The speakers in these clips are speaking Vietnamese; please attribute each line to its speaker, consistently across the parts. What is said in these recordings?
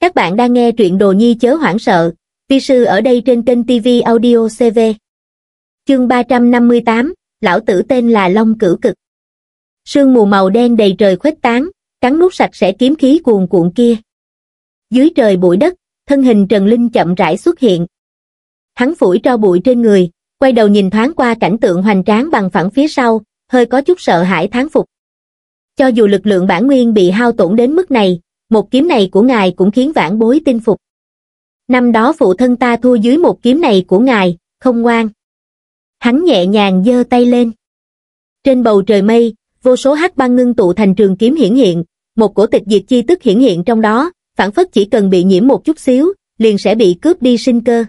Speaker 1: Các bạn đang nghe truyện Đồ Nhi chớ hoảng sợ, vi sư ở đây trên kênh TV Audio CV. Chương 358, lão tử tên là Long Cửu Cực. Sương mù màu đen đầy trời khuếch tán, cắn nuốt sạch sẽ kiếm khí cuồn cuộn kia. Dưới trời bụi đất, thân hình Trần Linh chậm rãi xuất hiện. Hắn phủi tro bụi trên người, quay đầu nhìn thoáng qua cảnh tượng hoành tráng bằng phẳng phía sau, hơi có chút sợ hãi thán phục. Cho dù lực lượng bản nguyên bị hao tổn đến mức này, một kiếm này của ngài cũng khiến vãn bối tin phục. Năm đó phụ thân ta thua dưới một kiếm này của ngài, không ngoan. Hắn nhẹ nhàng giơ tay lên. Trên bầu trời mây, vô số hắc băng ngưng tụ thành trường kiếm hiển hiện, một cổ tịch diệt chi tức hiển hiện trong đó, phản phất chỉ cần bị nhiễm một chút xíu, liền sẽ bị cướp đi sinh cơ.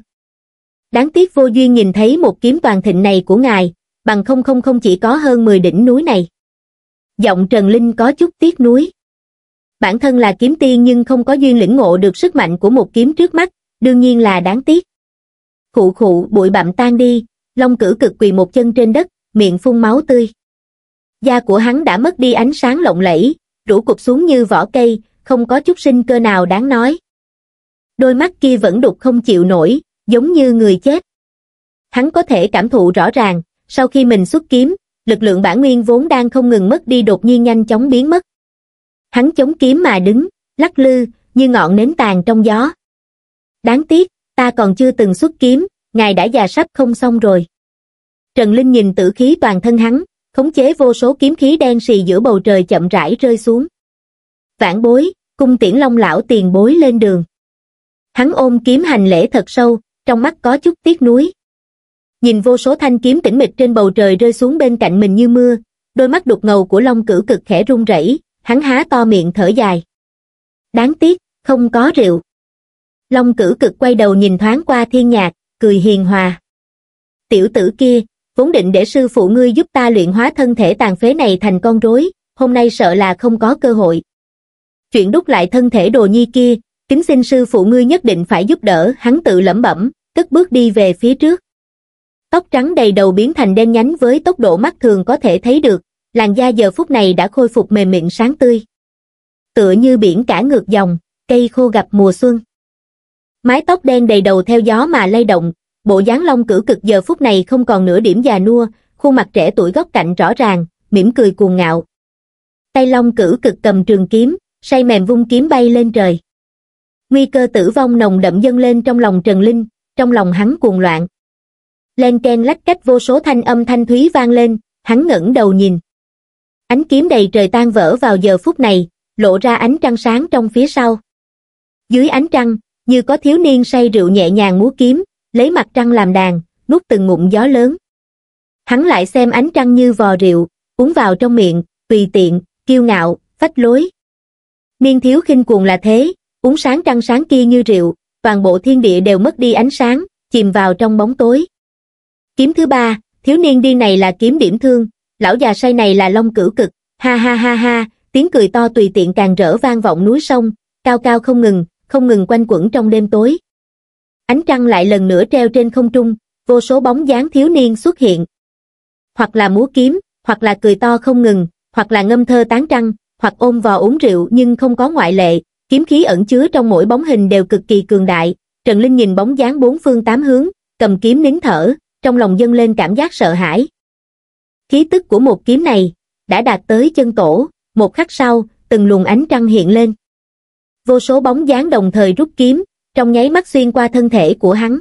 Speaker 1: Đáng tiếc vô duyên nhìn thấy một kiếm toàn thịnh này của ngài, bằng không không không chỉ có hơn 10 đỉnh núi này. Giọng Trần Linh có chút tiếc nuối bản thân là kiếm tiên nhưng không có duyên lĩnh ngộ được sức mạnh của một kiếm trước mắt, đương nhiên là đáng tiếc. Khụ khụ bụi bặm tan đi, Long cử cực quỳ một chân trên đất, miệng phun máu tươi. Da của hắn đã mất đi ánh sáng lộng lẫy, rũ cụp xuống như vỏ cây, không có chút sinh cơ nào đáng nói. Đôi mắt kia vẫn đục không chịu nổi, giống như người chết. Hắn có thể cảm thụ rõ ràng, sau khi mình xuất kiếm, lực lượng bản nguyên vốn đang không ngừng mất đi đột nhiên nhanh chóng biến mất. Hắn chống kiếm mà đứng, lắc lư, như ngọn nến tàn trong gió. Đáng tiếc, ta còn chưa từng xuất kiếm, ngài đã già sắp không xong rồi. Trần Linh nhìn tử khí toàn thân hắn, khống chế vô số kiếm khí đen xì giữa bầu trời chậm rãi rơi xuống. Vãn bối, cung tiễn long lão tiền bối lên đường. Hắn ôm kiếm hành lễ thật sâu, trong mắt có chút tiếc nuối. Nhìn vô số thanh kiếm tĩnh mịch trên bầu trời rơi xuống bên cạnh mình như mưa, đôi mắt đục ngầu của Long cử cực khẽ run rẩy, hắn há to miệng thở dài. Đáng tiếc, không có rượu. Long cử cực quay đầu nhìn thoáng qua thiên nhạc, cười hiền hòa. Tiểu tử kia, vốn định để sư phụ ngươi giúp ta luyện hóa thân thể tàn phế này thành con rối, hôm nay sợ là không có cơ hội. Chuyện đúc lại thân thể đồ nhi kia, kính xin sư phụ ngươi nhất định phải giúp đỡ, hắn tự lẩm bẩm, cất bước đi về phía trước. Tóc trắng đầy đầu biến thành đen nhánh với tốc độ mắt thường có thể thấy được, làn da giờ phút này đã khôi phục mềm mịn sáng tươi. Tựa như biển cả ngược dòng, cây khô gặp mùa xuân. Mái tóc đen đầy đầu theo gió mà lay động, bộ dáng long cử cực giờ phút này không còn nửa điểm già nua, khuôn mặt trẻ tuổi góc cạnh rõ ràng, mỉm cười cuồng ngạo. Tay long cử cực cầm trường kiếm, say mềm vung kiếm bay lên trời. Nguy cơ tử vong nồng đậm dâng lên trong lòng Trần Linh, trong lòng hắn cuồng loạn. Len ken lách cách vô số thanh âm thanh thúy vang lên, hắn ngẩng đầu nhìn, ánh kiếm đầy trời tan vỡ vào giờ phút này lộ ra ánh trăng sáng trong phía sau dưới ánh trăng như có thiếu niên say rượu nhẹ nhàng múa kiếm lấy mặt trăng làm đàn nuốt từng ngụm gió lớn hắn lại xem ánh trăng như vò rượu uống vào trong miệng tùy tiện kiêu ngạo phách lối niên thiếu khinh cuồng là thế uống sáng trăng sáng kia như rượu toàn bộ thiên địa đều mất đi ánh sáng chìm vào trong bóng tối kiếm thứ ba thiếu niên đi này là kiếm điểm thương lão già say này là long cửu cực, ha ha ha ha, tiếng cười to tùy tiện càng rỡ vang vọng núi sông, cao cao không ngừng, không ngừng quanh quẩn trong đêm tối. Ánh trăng lại lần nữa treo trên không trung, vô số bóng dáng thiếu niên xuất hiện. Hoặc là múa kiếm, hoặc là cười to không ngừng, hoặc là ngâm thơ tán trăng, hoặc ôm vò uống rượu nhưng không có ngoại lệ, kiếm khí ẩn chứa trong mỗi bóng hình đều cực kỳ cường đại. Trần Linh nhìn bóng dáng bốn phương tám hướng, cầm kiếm nín thở, trong lòng dâng lên cảm giác sợ hãi khí tức của một kiếm này đã đạt tới chân tổ, một khắc sau, từng luồng ánh trăng hiện lên. Vô số bóng dáng đồng thời rút kiếm, trong nháy mắt xuyên qua thân thể của hắn.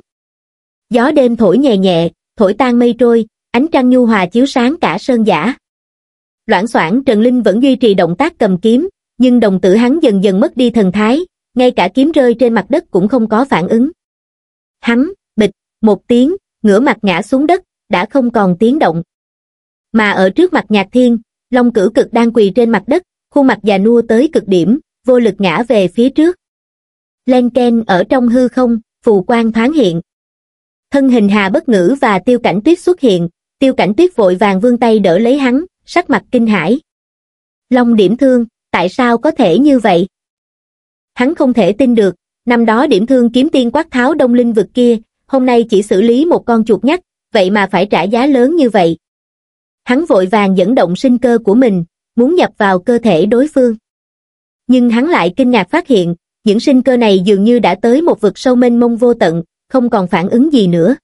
Speaker 1: Gió đêm thổi nhẹ nhẹ, thổi tan mây trôi, ánh trăng nhu hòa chiếu sáng cả sơn giả. Loãng soảng Trần Linh vẫn duy trì động tác cầm kiếm, nhưng đồng tử hắn dần dần mất đi thần thái, ngay cả kiếm rơi trên mặt đất cũng không có phản ứng. Hắn, bịch, một tiếng, ngửa mặt ngã xuống đất, đã không còn tiếng động mà ở trước mặt nhạc thiên long cử cực đang quỳ trên mặt đất khuôn mặt già nua tới cực điểm vô lực ngã về phía trước len ken ở trong hư không phù quang thoáng hiện thân hình hà bất ngữ và tiêu cảnh tuyết xuất hiện tiêu cảnh tuyết vội vàng vươn tay đỡ lấy hắn sắc mặt kinh hãi long điểm thương tại sao có thể như vậy hắn không thể tin được năm đó điểm thương kiếm tiên quát tháo đông linh vực kia hôm nay chỉ xử lý một con chuột nhắt vậy mà phải trả giá lớn như vậy hắn vội vàng dẫn động sinh cơ của mình muốn nhập vào cơ thể đối phương nhưng hắn lại kinh ngạc phát hiện những sinh cơ này dường như đã tới một vực sâu mênh mông vô tận không còn phản ứng gì nữa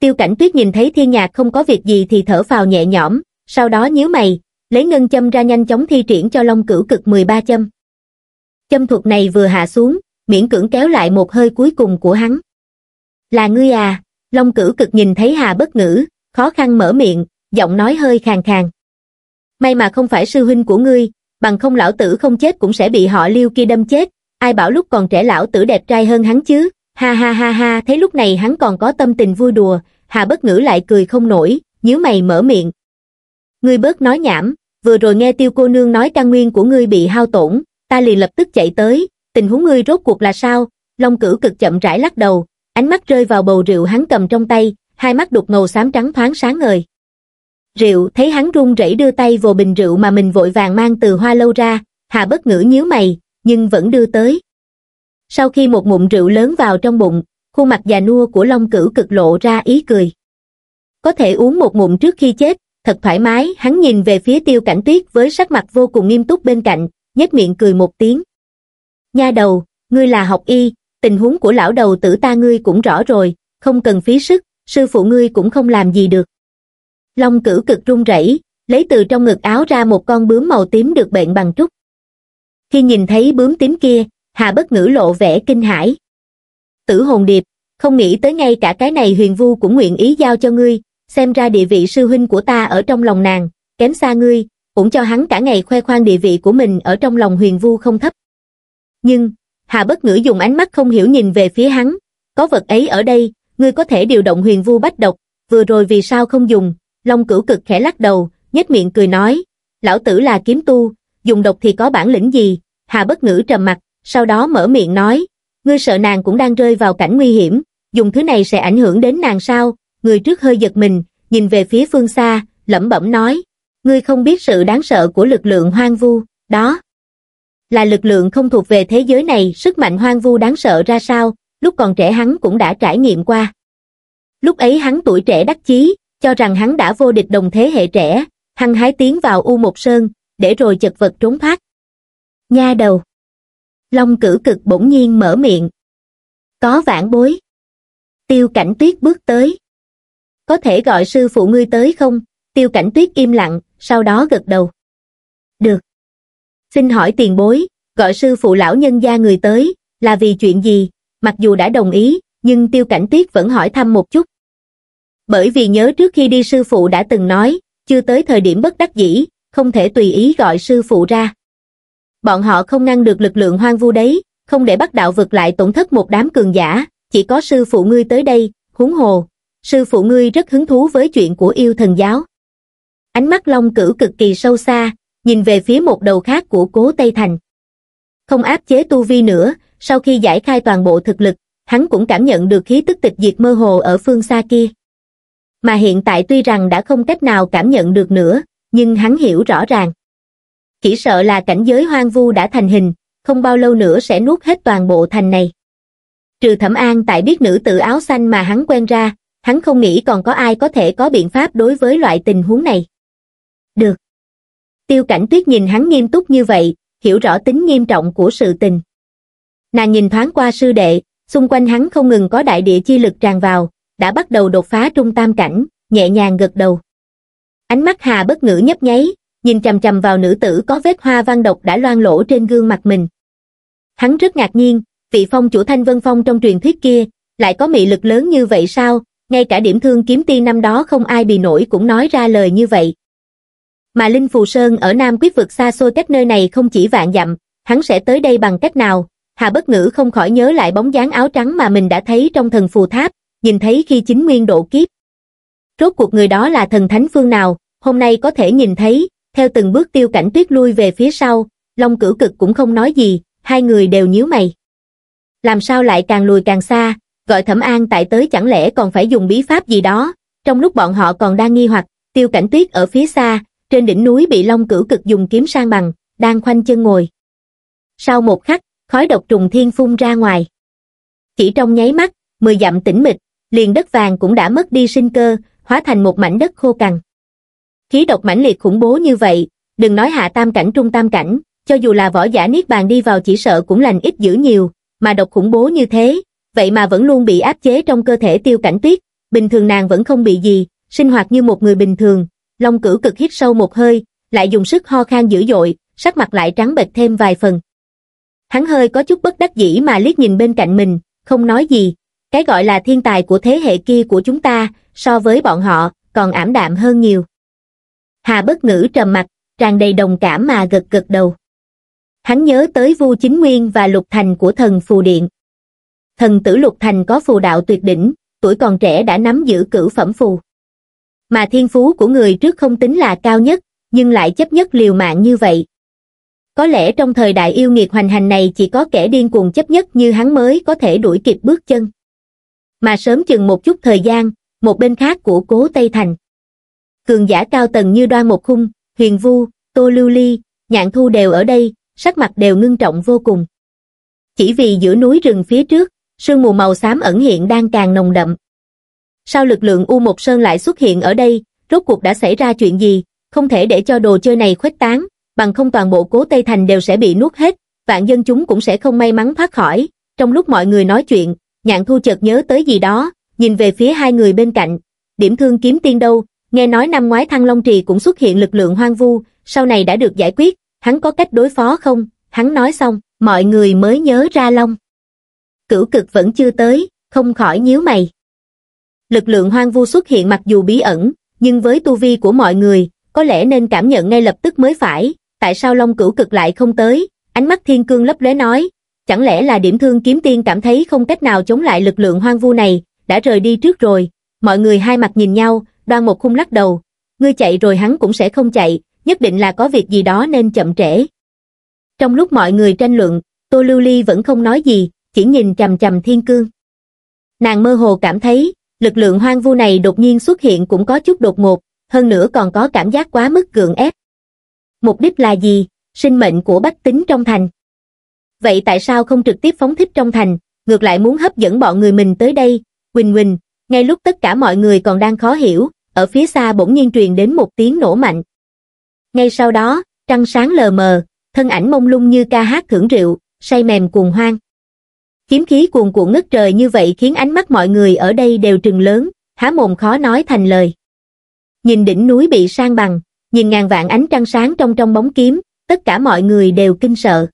Speaker 1: tiêu cảnh tuyết nhìn thấy thiên nhạc không có việc gì thì thở phào nhẹ nhõm sau đó nhíu mày lấy ngân châm ra nhanh chóng thi triển cho long cửu cực 13 châm châm thuật này vừa hạ xuống miễn cưỡng kéo lại một hơi cuối cùng của hắn là ngươi à long cửu cực nhìn thấy hà bất ngữ khó khăn mở miệng giọng nói hơi khàn khàn. May mà không phải sư huynh của ngươi, bằng không lão tử không chết cũng sẽ bị họ liêu kia đâm chết, ai bảo lúc còn trẻ lão tử đẹp trai hơn hắn chứ, ha ha ha ha, thấy lúc này hắn còn có tâm tình vui đùa, Hà Bất Ngữ lại cười không nổi, nhíu mày mở miệng. Ngươi bớt nói nhảm, vừa rồi nghe tiêu cô nương nói căn nguyên của ngươi bị hao tổn, ta liền lập tức chạy tới, tình huống ngươi rốt cuộc là sao, Long cử cực chậm rãi lắc đầu, ánh mắt rơi vào bầu rượu hắn cầm trong tay, hai mắt đục ngầu xám trắng thoáng sáng ngời rượu, thấy hắn run rẩy đưa tay vào bình rượu mà mình vội vàng mang từ hoa lâu ra, Hà bất ngữ nhíu mày, nhưng vẫn đưa tới. Sau khi một mụn rượu lớn vào trong bụng, khuôn mặt già nua của Long Cửu cực lộ ra ý cười. Có thể uống một mụn trước khi chết, thật thoải mái, hắn nhìn về phía tiêu cảnh tuyết với sắc mặt vô cùng nghiêm túc bên cạnh, nhếch miệng cười một tiếng. Nha đầu, ngươi là học y, tình huống của lão đầu tử ta ngươi cũng rõ rồi, không cần phí sức, sư phụ ngươi cũng không làm gì được long cử cực run rẩy lấy từ trong ngực áo ra một con bướm màu tím được bệnh bằng trúc khi nhìn thấy bướm tím kia hà bất ngữ lộ vẻ kinh hãi tử hồn điệp không nghĩ tới ngay cả cái này huyền vu cũng nguyện ý giao cho ngươi xem ra địa vị sư huynh của ta ở trong lòng nàng kém xa ngươi cũng cho hắn cả ngày khoe khoang địa vị của mình ở trong lòng huyền vu không thấp nhưng hà bất ngữ dùng ánh mắt không hiểu nhìn về phía hắn có vật ấy ở đây ngươi có thể điều động huyền vu bách độc vừa rồi vì sao không dùng Long cửu cực khẽ lắc đầu, nhếch miệng cười nói, lão tử là kiếm tu, dùng độc thì có bản lĩnh gì, hà bất ngữ trầm mặt, sau đó mở miệng nói, ngươi sợ nàng cũng đang rơi vào cảnh nguy hiểm, dùng thứ này sẽ ảnh hưởng đến nàng sao, người trước hơi giật mình, nhìn về phía phương xa, lẩm bẩm nói, ngươi không biết sự đáng sợ của lực lượng hoang vu, đó là lực lượng không thuộc về thế giới này, sức mạnh hoang vu đáng sợ ra sao, lúc còn trẻ hắn cũng đã trải nghiệm qua. Lúc ấy hắn tuổi trẻ đắc chí, cho rằng hắn đã vô địch đồng thế hệ trẻ, hăng hái tiến vào U Một Sơn, để rồi chật vật trốn thoát. Nha đầu! Long cử cực bỗng nhiên mở miệng. Có vãn bối. Tiêu cảnh tuyết bước tới. Có thể gọi sư phụ ngươi tới không? Tiêu cảnh tuyết im lặng, sau đó gật đầu. Được. Xin hỏi tiền bối, gọi sư phụ lão nhân gia người tới, là vì chuyện gì? Mặc dù đã đồng ý, nhưng tiêu cảnh tuyết vẫn hỏi thăm một chút bởi vì nhớ trước khi đi sư phụ đã từng nói, chưa tới thời điểm bất đắc dĩ, không thể tùy ý gọi sư phụ ra. Bọn họ không ngăn được lực lượng hoang vu đấy, không để bắt đạo vực lại tổn thất một đám cường giả, chỉ có sư phụ ngươi tới đây, huống hồ. Sư phụ ngươi rất hứng thú với chuyện của yêu thần giáo. Ánh mắt Long cử cực kỳ sâu xa, nhìn về phía một đầu khác của cố Tây Thành. Không áp chế tu vi nữa, sau khi giải khai toàn bộ thực lực, hắn cũng cảm nhận được khí tức tịch diệt mơ hồ ở phương xa kia mà hiện tại tuy rằng đã không cách nào cảm nhận được nữa, nhưng hắn hiểu rõ ràng. Chỉ sợ là cảnh giới hoang vu đã thành hình, không bao lâu nữa sẽ nuốt hết toàn bộ thành này. Trừ thẩm an tại biết nữ tự áo xanh mà hắn quen ra, hắn không nghĩ còn có ai có thể có biện pháp đối với loại tình huống này. Được. Tiêu cảnh tuyết nhìn hắn nghiêm túc như vậy, hiểu rõ tính nghiêm trọng của sự tình. Nàng nhìn thoáng qua sư đệ, xung quanh hắn không ngừng có đại địa chi lực tràn vào, đã bắt đầu đột phá trung tam cảnh, nhẹ nhàng gật đầu. Ánh mắt Hà bất ngữ nhấp nháy, nhìn chầm chầm vào nữ tử có vết hoa văn độc đã loan lỗ trên gương mặt mình. Hắn rất ngạc nhiên, vị phong chủ thanh vân phong trong truyền thuyết kia, lại có mị lực lớn như vậy sao, ngay cả điểm thương kiếm ti năm đó không ai bị nổi cũng nói ra lời như vậy. Mà Linh Phù Sơn ở Nam Quyết vực xa xôi cách nơi này không chỉ vạn dặm, hắn sẽ tới đây bằng cách nào, Hà Bất Ngữ không khỏi nhớ lại bóng dáng áo trắng mà mình đã thấy trong thần phù tháp, nhìn thấy khi chính nguyên độ kiếp. Rốt cuộc người đó là thần thánh phương nào, hôm nay có thể nhìn thấy, theo từng bước tiêu cảnh tuyết lui về phía sau, Long cửu cực cũng không nói gì, hai người đều nhíu mày. Làm sao lại càng lùi càng xa, gọi thẩm an tại tới chẳng lẽ còn phải dùng bí pháp gì đó, trong lúc bọn họ còn đang nghi hoặc, tiêu cảnh tuyết ở phía xa, trên đỉnh núi bị Long cửu cực dùng kiếm sang bằng, đang khoanh chân ngồi. Sau một khắc, khói độc trùng thiên phun ra ngoài. Chỉ trong nháy mắt, mười dặm tĩnh mịch, liền đất vàng cũng đã mất đi sinh cơ, hóa thành một mảnh đất khô cằn. Khí độc mãnh liệt khủng bố như vậy, đừng nói hạ tam cảnh trung tam cảnh, cho dù là võ giả niết bàn đi vào chỉ sợ cũng lành ít dữ nhiều, mà độc khủng bố như thế, vậy mà vẫn luôn bị áp chế trong cơ thể tiêu cảnh tuyết, bình thường nàng vẫn không bị gì, sinh hoạt như một người bình thường, long cử cực hít sâu một hơi, lại dùng sức ho khan dữ dội, sắc mặt lại trắng bệch thêm vài phần. Hắn hơi có chút bất đắc dĩ mà liếc nhìn bên cạnh mình, không nói gì, cái gọi là thiên tài của thế hệ kia của chúng ta, so với bọn họ, còn ảm đạm hơn nhiều. Hà bất ngữ trầm mặt, tràn đầy đồng cảm mà gật gật đầu. Hắn nhớ tới Vu Chính Nguyên và Lục Thành của thần Phù Điện. Thần tử Lục Thành có phù đạo tuyệt đỉnh, tuổi còn trẻ đã nắm giữ cử phẩm phù. Mà thiên phú của người trước không tính là cao nhất, nhưng lại chấp nhất liều mạng như vậy. Có lẽ trong thời đại yêu nghiệt hoành hành này chỉ có kẻ điên cuồng chấp nhất như hắn mới có thể đuổi kịp bước chân mà sớm chừng một chút thời gian, một bên khác của cố Tây Thành. Cường giả cao tầng như đoan một khung, huyền vu, tô lưu ly, nhạn thu đều ở đây, sắc mặt đều ngưng trọng vô cùng. Chỉ vì giữa núi rừng phía trước, sương mù màu xám ẩn hiện đang càng nồng đậm. Sao lực lượng U Một Sơn lại xuất hiện ở đây, rốt cuộc đã xảy ra chuyện gì, không thể để cho đồ chơi này khuếch tán, bằng không toàn bộ cố Tây Thành đều sẽ bị nuốt hết, vạn dân chúng cũng sẽ không may mắn thoát khỏi. Trong lúc mọi người nói chuyện, nhạn thu chợt nhớ tới gì đó nhìn về phía hai người bên cạnh điểm thương kiếm tiên đâu nghe nói năm ngoái thăng long trì cũng xuất hiện lực lượng hoang vu sau này đã được giải quyết hắn có cách đối phó không hắn nói xong mọi người mới nhớ ra long cửu cực vẫn chưa tới không khỏi nhíu mày lực lượng hoang vu xuất hiện mặc dù bí ẩn nhưng với tu vi của mọi người có lẽ nên cảm nhận ngay lập tức mới phải tại sao long cửu cực lại không tới ánh mắt thiên cương lấp lóe nói chẳng lẽ là điểm thương kiếm tiên cảm thấy không cách nào chống lại lực lượng hoang vu này, đã rời đi trước rồi, mọi người hai mặt nhìn nhau, đoan một khung lắc đầu, ngươi chạy rồi hắn cũng sẽ không chạy, nhất định là có việc gì đó nên chậm trễ. Trong lúc mọi người tranh luận, Tô Lưu Ly vẫn không nói gì, chỉ nhìn chầm chầm thiên cương. Nàng mơ hồ cảm thấy, lực lượng hoang vu này đột nhiên xuất hiện cũng có chút đột ngột, hơn nữa còn có cảm giác quá mức gượng ép. Mục đích là gì? Sinh mệnh của bách tính trong thành vậy tại sao không trực tiếp phóng thích trong thành, ngược lại muốn hấp dẫn bọn người mình tới đây, Quỳnh Quỳnh, ngay lúc tất cả mọi người còn đang khó hiểu, ở phía xa bỗng nhiên truyền đến một tiếng nổ mạnh. Ngay sau đó, trăng sáng lờ mờ, thân ảnh mông lung như ca hát thưởng rượu, say mềm cuồng hoang. Kiếm khí cuồn cuộn ngất trời như vậy khiến ánh mắt mọi người ở đây đều trừng lớn, há mồm khó nói thành lời. Nhìn đỉnh núi bị sang bằng, nhìn ngàn vạn ánh trăng sáng trong trong bóng kiếm, tất cả mọi người đều kinh sợ.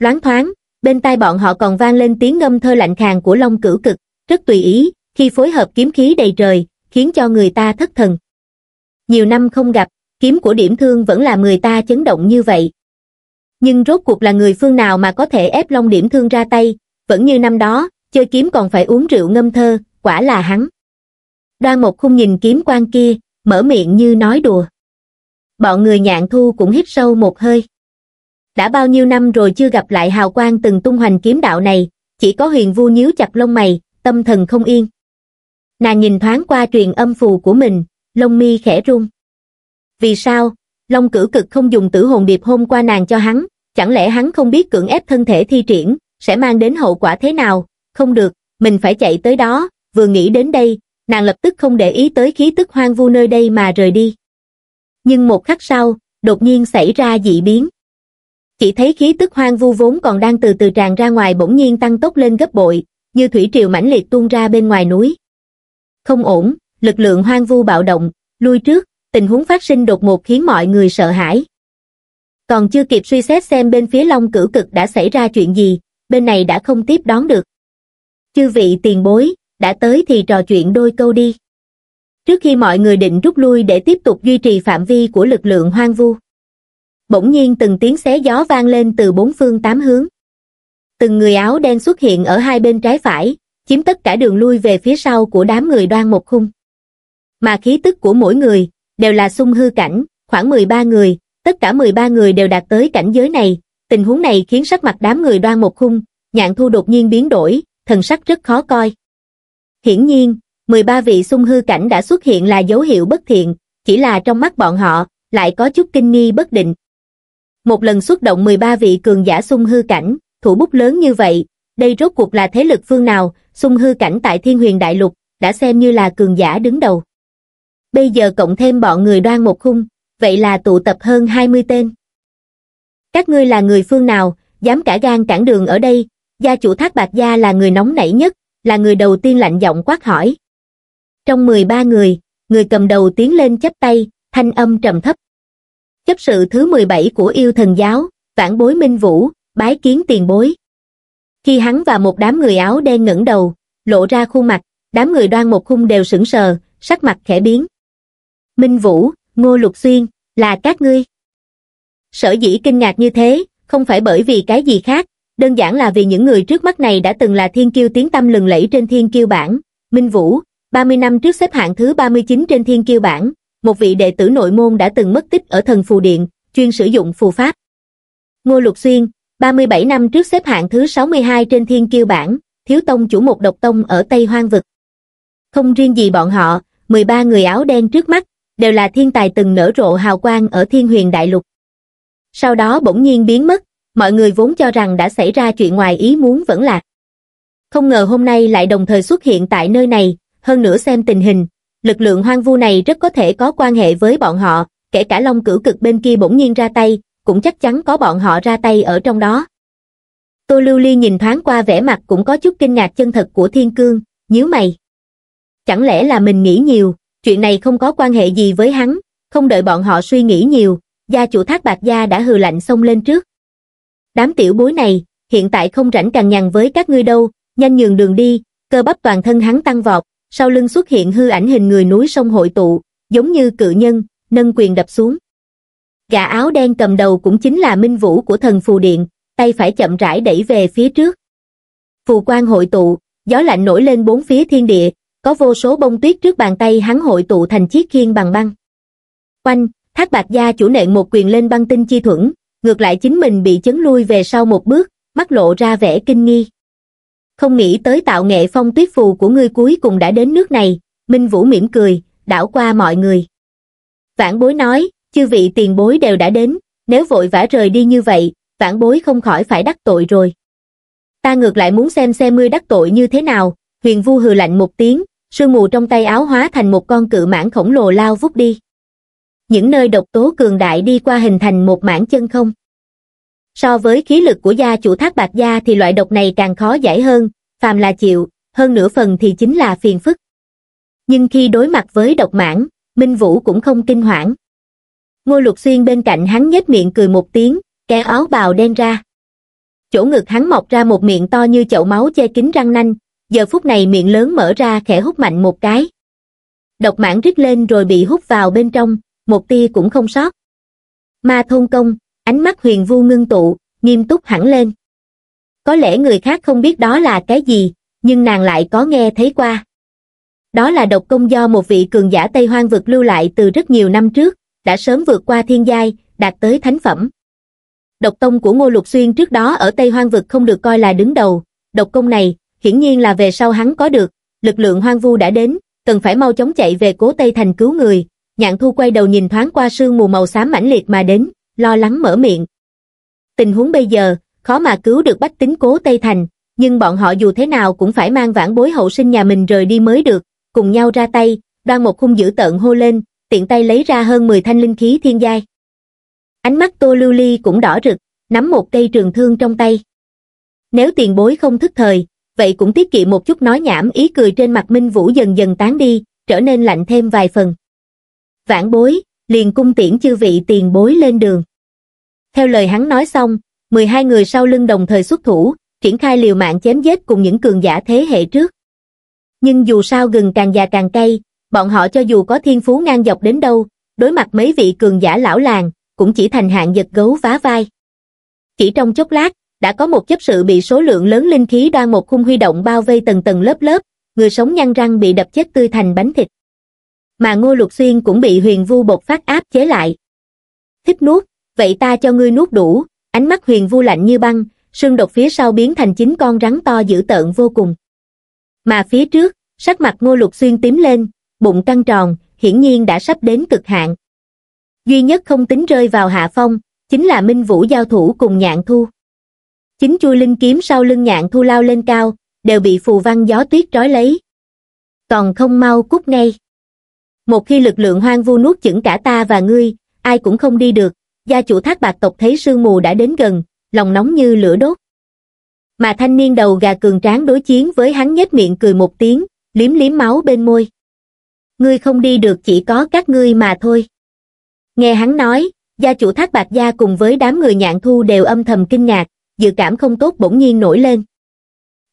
Speaker 1: Loáng thoáng, bên tai bọn họ còn vang lên tiếng ngâm thơ lạnh khàn của Long Cửu Cực, rất tùy ý, khi phối hợp kiếm khí đầy trời, khiến cho người ta thất thần. Nhiều năm không gặp, kiếm của điểm thương vẫn làm người ta chấn động như vậy. Nhưng rốt cuộc là người phương nào mà có thể ép Long điểm thương ra tay, vẫn như năm đó, chơi kiếm còn phải uống rượu ngâm thơ, quả là hắn. Đoan một khung nhìn kiếm quan kia, mở miệng như nói đùa. Bọn người nhạn thu cũng hít sâu một hơi đã bao nhiêu năm rồi chưa gặp lại hào quang từng tung hoành kiếm đạo này, chỉ có huyền vu nhíu chặt lông mày, tâm thần không yên. Nàng nhìn thoáng qua truyền âm phù của mình, lông mi khẽ rung. Vì sao, Long cử cực không dùng tử hồn điệp hôm qua nàng cho hắn, chẳng lẽ hắn không biết cưỡng ép thân thể thi triển, sẽ mang đến hậu quả thế nào, không được, mình phải chạy tới đó, vừa nghĩ đến đây, nàng lập tức không để ý tới khí tức hoang vu nơi đây mà rời đi. Nhưng một khắc sau, đột nhiên xảy ra dị biến chỉ thấy khí tức hoang vu vốn còn đang từ từ tràn ra ngoài bỗng nhiên tăng tốc lên gấp bội như thủy triều mãnh liệt tuôn ra bên ngoài núi không ổn lực lượng hoang vu bạo động lui trước tình huống phát sinh đột ngột khiến mọi người sợ hãi còn chưa kịp suy xét xem bên phía long cử cực đã xảy ra chuyện gì bên này đã không tiếp đón được chư vị tiền bối đã tới thì trò chuyện đôi câu đi trước khi mọi người định rút lui để tiếp tục duy trì phạm vi của lực lượng hoang vu bỗng nhiên từng tiếng xé gió vang lên từ bốn phương tám hướng. Từng người áo đen xuất hiện ở hai bên trái phải, chiếm tất cả đường lui về phía sau của đám người đoan một khung. Mà khí tức của mỗi người, đều là sung hư cảnh, khoảng 13 người, tất cả 13 người đều đạt tới cảnh giới này, tình huống này khiến sắc mặt đám người đoan một khung, nhạn thu đột nhiên biến đổi, thần sắc rất khó coi. Hiển nhiên, 13 vị sung hư cảnh đã xuất hiện là dấu hiệu bất thiện, chỉ là trong mắt bọn họ, lại có chút kinh nghi bất định, một lần xuất động 13 vị cường giả xung hư cảnh, thủ bút lớn như vậy, đây rốt cuộc là thế lực phương nào, xung hư cảnh tại thiên huyền đại lục, đã xem như là cường giả đứng đầu. Bây giờ cộng thêm bọn người đoan một khung, vậy là tụ tập hơn 20 tên. Các ngươi là người phương nào, dám cả gan cản đường ở đây, gia chủ thác bạc gia là người nóng nảy nhất, là người đầu tiên lạnh giọng quát hỏi. Trong 13 người, người cầm đầu tiến lên chắp tay, thanh âm trầm thấp, chấp sự thứ 17 của yêu thần giáo, vãn bối minh vũ, bái kiến tiền bối. Khi hắn và một đám người áo đen ngẩng đầu, lộ ra khuôn mặt, đám người đoan một khung đều sững sờ, sắc mặt khẽ biến. Minh Vũ, Ngô Lục Xuyên, là các ngươi. Sở dĩ kinh ngạc như thế, không phải bởi vì cái gì khác, đơn giản là vì những người trước mắt này đã từng là thiên kiêu tiếng tâm lừng lẫy trên thiên kiêu bản Minh Vũ, 30 năm trước xếp hạng thứ 39 trên thiên kiêu bản một vị đệ tử nội môn đã từng mất tích ở thần phù điện, chuyên sử dụng phù pháp. Ngô Lục Xuyên, 37 năm trước xếp hạng thứ 62 trên thiên kiêu bảng, thiếu tông chủ một độc tông ở Tây Hoang Vực. Không riêng gì bọn họ, 13 người áo đen trước mắt, đều là thiên tài từng nở rộ hào quang ở thiên huyền đại lục. Sau đó bỗng nhiên biến mất, mọi người vốn cho rằng đã xảy ra chuyện ngoài ý muốn vẫn lạc. Không ngờ hôm nay lại đồng thời xuất hiện tại nơi này, hơn nữa xem tình hình, lực lượng hoang vu này rất có thể có quan hệ với bọn họ, kể cả long cửu cực bên kia bỗng nhiên ra tay, cũng chắc chắn có bọn họ ra tay ở trong đó. Tô Lưu Ly nhìn thoáng qua vẻ mặt cũng có chút kinh ngạc chân thật của Thiên Cương, nhíu mày. Chẳng lẽ là mình nghĩ nhiều, chuyện này không có quan hệ gì với hắn, không đợi bọn họ suy nghĩ nhiều, gia chủ thác bạc gia đã hừ lạnh xông lên trước. Đám tiểu bối này, hiện tại không rảnh cằn nhằn với các ngươi đâu, nhanh nhường đường đi, cơ bắp toàn thân hắn tăng vọt, sau lưng xuất hiện hư ảnh hình người núi sông hội tụ, giống như cự nhân, nâng quyền đập xuống. Gã áo đen cầm đầu cũng chính là minh vũ của thần phù điện, tay phải chậm rãi đẩy về phía trước. Phù quang hội tụ, gió lạnh nổi lên bốn phía thiên địa, có vô số bông tuyết trước bàn tay hắn hội tụ thành chiếc khiên bằng băng. Quanh, thác bạc gia chủ nện một quyền lên băng tinh chi thuẫn, ngược lại chính mình bị chấn lui về sau một bước, mắt lộ ra vẻ kinh nghi không nghĩ tới tạo nghệ phong tuyết phù của ngươi cuối cùng đã đến nước này, Minh Vũ mỉm cười, đảo qua mọi người. Vãn bối nói, chư vị tiền bối đều đã đến, nếu vội vã rời đi như vậy, vãn bối không khỏi phải đắc tội rồi. Ta ngược lại muốn xem xem ngươi đắc tội như thế nào, huyền vu hừ lạnh một tiếng, sương mù trong tay áo hóa thành một con cự mãn khổng lồ lao vút đi. Những nơi độc tố cường đại đi qua hình thành một mảng chân không so với khí lực của gia chủ thác bạc gia thì loại độc này càng khó giải hơn, phàm là chịu, hơn nửa phần thì chính là phiền phức. Nhưng khi đối mặt với độc mãn, Minh Vũ cũng không kinh hoảng. Ngô Lục Xuyên bên cạnh hắn nhếch miệng cười một tiếng, kéo áo bào đen ra. Chỗ ngực hắn mọc ra một miệng to như chậu máu che kín răng nanh, giờ phút này miệng lớn mở ra khẽ hút mạnh một cái. Độc mãn rít lên rồi bị hút vào bên trong, một tia cũng không sót. Ma thôn công, ánh mắt huyền vu ngưng tụ, nghiêm túc hẳn lên. Có lẽ người khác không biết đó là cái gì, nhưng nàng lại có nghe thấy qua. Đó là độc công do một vị cường giả Tây Hoang vực lưu lại từ rất nhiều năm trước, đã sớm vượt qua thiên giai, đạt tới thánh phẩm. Độc tông của Ngô Lục Xuyên trước đó ở Tây Hoang vực không được coi là đứng đầu, độc công này, hiển nhiên là về sau hắn có được, lực lượng hoang vu đã đến, cần phải mau chóng chạy về cố Tây Thành cứu người, nhạn thu quay đầu nhìn thoáng qua sương mù màu xám mãnh liệt mà đến, lo lắng mở miệng. Tình huống bây giờ, khó mà cứu được bách tính cố Tây Thành, nhưng bọn họ dù thế nào cũng phải mang vãn bối hậu sinh nhà mình rời đi mới được, cùng nhau ra tay, đoan một khung giữ tợn hô lên, tiện tay lấy ra hơn 10 thanh linh khí thiên giai. Ánh mắt Tô Lưu Ly cũng đỏ rực, nắm một cây trường thương trong tay. Nếu tiền bối không thức thời, vậy cũng tiết kiệm một chút nói nhảm ý cười trên mặt Minh Vũ dần dần tán đi, trở nên lạnh thêm vài phần. Vãn bối, liền cung tiễn chư vị tiền bối lên đường. Theo lời hắn nói xong, 12 người sau lưng đồng thời xuất thủ, triển khai liều mạng chém giết cùng những cường giả thế hệ trước. Nhưng dù sao gừng càng già càng cay, bọn họ cho dù có thiên phú ngang dọc đến đâu, đối mặt mấy vị cường giả lão làng, cũng chỉ thành hạng giật gấu vá vai. Chỉ trong chốc lát, đã có một chấp sự bị số lượng lớn linh khí đoan một khung huy động bao vây tầng tầng lớp lớp, người sống nhăn răng bị đập chết tươi thành bánh thịt. Mà Ngô Lục Xuyên cũng bị huyền vu bột phát áp chế lại. Thích nuốt, vậy ta cho ngươi nuốt đủ ánh mắt huyền vu lạnh như băng sương độc phía sau biến thành chín con rắn to dữ tợn vô cùng mà phía trước sắc mặt ngô lục xuyên tím lên bụng căng tròn hiển nhiên đã sắp đến cực hạn duy nhất không tính rơi vào hạ phong chính là minh vũ giao thủ cùng nhạn thu chính chui linh kiếm sau lưng nhạn thu lao lên cao đều bị phù văn gió tuyết trói lấy còn không mau cút ngay một khi lực lượng hoang vu nuốt chửng cả ta và ngươi ai cũng không đi được gia chủ thác bạc tộc thấy sương mù đã đến gần, lòng nóng như lửa đốt. Mà thanh niên đầu gà cường tráng đối chiến với hắn nhếch miệng cười một tiếng, liếm liếm máu bên môi. Ngươi không đi được chỉ có các ngươi mà thôi. Nghe hắn nói, gia chủ thác bạc gia cùng với đám người nhạn thu đều âm thầm kinh ngạc, dự cảm không tốt bỗng nhiên nổi lên.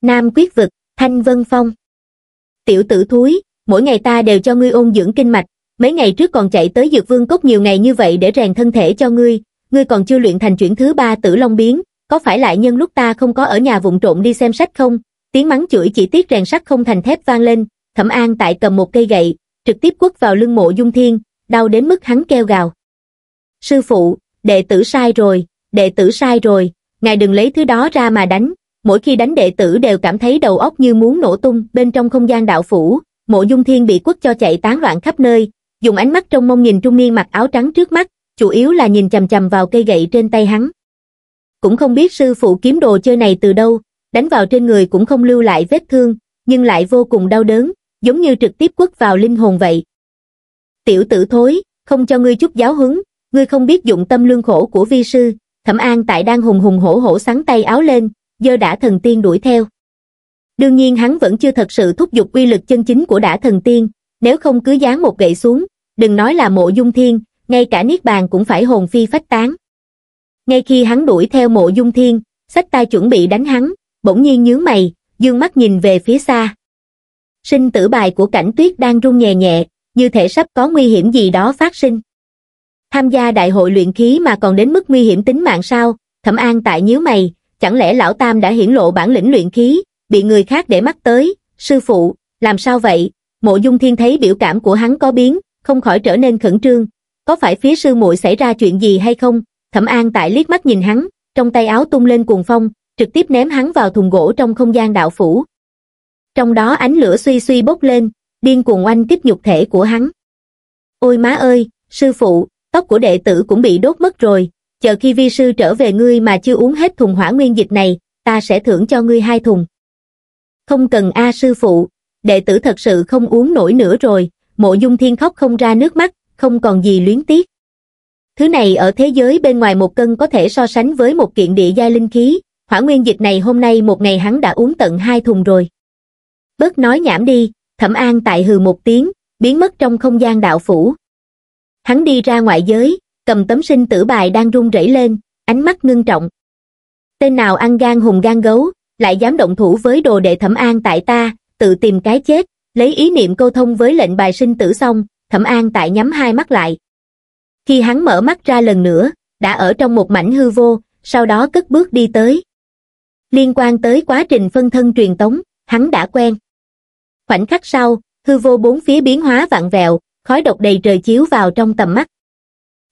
Speaker 1: Nam quyết vực, thanh vân phong. Tiểu tử thúi, mỗi ngày ta đều cho ngươi ôn dưỡng kinh mạch, mấy ngày trước còn chạy tới dược vương cốc nhiều ngày như vậy để rèn thân thể cho ngươi, ngươi còn chưa luyện thành chuyển thứ ba tử long biến, có phải lại nhân lúc ta không có ở nhà vụng trộn đi xem sách không? Tiếng mắng chửi chỉ tiếc rèn sắt không thành thép vang lên, Thẩm An tại cầm một cây gậy, trực tiếp quất vào lưng mộ dung thiên, đau đến mức hắn kêu gào. Sư phụ, đệ tử sai rồi, đệ tử sai rồi, ngài đừng lấy thứ đó ra mà đánh, mỗi khi đánh đệ tử đều cảm thấy đầu óc như muốn nổ tung bên trong không gian đạo phủ, mộ dung thiên bị quất cho chạy tán loạn khắp nơi, dùng ánh mắt trong mông nhìn trung niên mặc áo trắng trước mắt, chủ yếu là nhìn chầm chầm vào cây gậy trên tay hắn. Cũng không biết sư phụ kiếm đồ chơi này từ đâu, đánh vào trên người cũng không lưu lại vết thương, nhưng lại vô cùng đau đớn, giống như trực tiếp quất vào linh hồn vậy. Tiểu tử thối, không cho ngươi chút giáo hứng, ngươi không biết dụng tâm lương khổ của vi sư, thẩm an tại đang hùng hùng hổ hổ sáng tay áo lên, giờ đã thần tiên đuổi theo. Đương nhiên hắn vẫn chưa thật sự thúc giục quy lực chân chính của đã thần tiên, nếu không cứ dán một gậy xuống, đừng nói là mộ dung thiên, ngay cả Niết Bàn cũng phải hồn phi phách tán. Ngay khi hắn đuổi theo mộ dung thiên, sách tay chuẩn bị đánh hắn, bỗng nhiên nhướng mày, dương mắt nhìn về phía xa. Sinh tử bài của cảnh tuyết đang rung nhẹ nhẹ, như thể sắp có nguy hiểm gì đó phát sinh. Tham gia đại hội luyện khí mà còn đến mức nguy hiểm tính mạng sao, thẩm an tại nhíu mày, chẳng lẽ lão tam đã hiển lộ bản lĩnh luyện khí, bị người khác để mắt tới, sư phụ, làm sao vậy, Mộ Dung Thiên thấy biểu cảm của hắn có biến, không khỏi trở nên khẩn trương. Có phải phía sư muội xảy ra chuyện gì hay không? Thẩm An tại liếc mắt nhìn hắn, trong tay áo tung lên cuồng phong, trực tiếp ném hắn vào thùng gỗ trong không gian đạo phủ. Trong đó ánh lửa suy suy bốc lên, điên cuồng oanh kích nhục thể của hắn. Ôi má ơi, sư phụ, tóc của đệ tử cũng bị đốt mất rồi, chờ khi vi sư trở về ngươi mà chưa uống hết thùng hỏa nguyên dịch này, ta sẽ thưởng cho ngươi hai thùng. Không cần a sư phụ, đệ tử thật sự không uống nổi nữa rồi, mộ dung thiên khóc không ra nước mắt, không còn gì luyến tiếc. Thứ này ở thế giới bên ngoài một cân có thể so sánh với một kiện địa gia linh khí, hỏa nguyên dịch này hôm nay một ngày hắn đã uống tận hai thùng rồi. Bớt nói nhảm đi, thẩm an tại hừ một tiếng, biến mất trong không gian đạo phủ. Hắn đi ra ngoại giới, cầm tấm sinh tử bài đang rung rẩy lên, ánh mắt ngưng trọng. Tên nào ăn gan hùng gan gấu, lại dám động thủ với đồ đệ thẩm an tại ta, tự tìm cái chết, lấy ý niệm câu thông với lệnh bài sinh tử xong, thẩm an tại nhắm hai mắt lại. Khi hắn mở mắt ra lần nữa, đã ở trong một mảnh hư vô, sau đó cất bước đi tới. Liên quan tới quá trình phân thân truyền tống, hắn đã quen. Khoảnh khắc sau, hư vô bốn phía biến hóa vạn vẹo, khói độc đầy trời chiếu vào trong tầm mắt.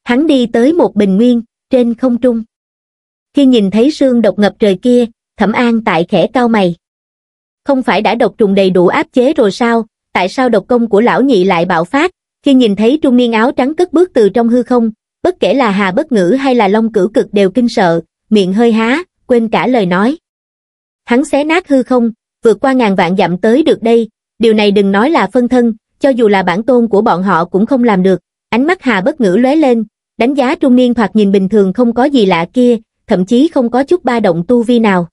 Speaker 1: Hắn đi tới một bình nguyên, trên không trung. Khi nhìn thấy sương độc ngập trời kia, thẩm an tại khẽ cao mày không phải đã độc trùng đầy đủ áp chế rồi sao, tại sao độc công của lão nhị lại bạo phát, khi nhìn thấy trung niên áo trắng cất bước từ trong hư không, bất kể là hà bất ngữ hay là long cử cực đều kinh sợ, miệng hơi há, quên cả lời nói. Hắn xé nát hư không, vượt qua ngàn vạn dặm tới được đây, điều này đừng nói là phân thân, cho dù là bản tôn của bọn họ cũng không làm được, ánh mắt hà bất ngữ lóe lên, đánh giá trung niên thoạt nhìn bình thường không có gì lạ kia, thậm chí không có chút ba động tu vi nào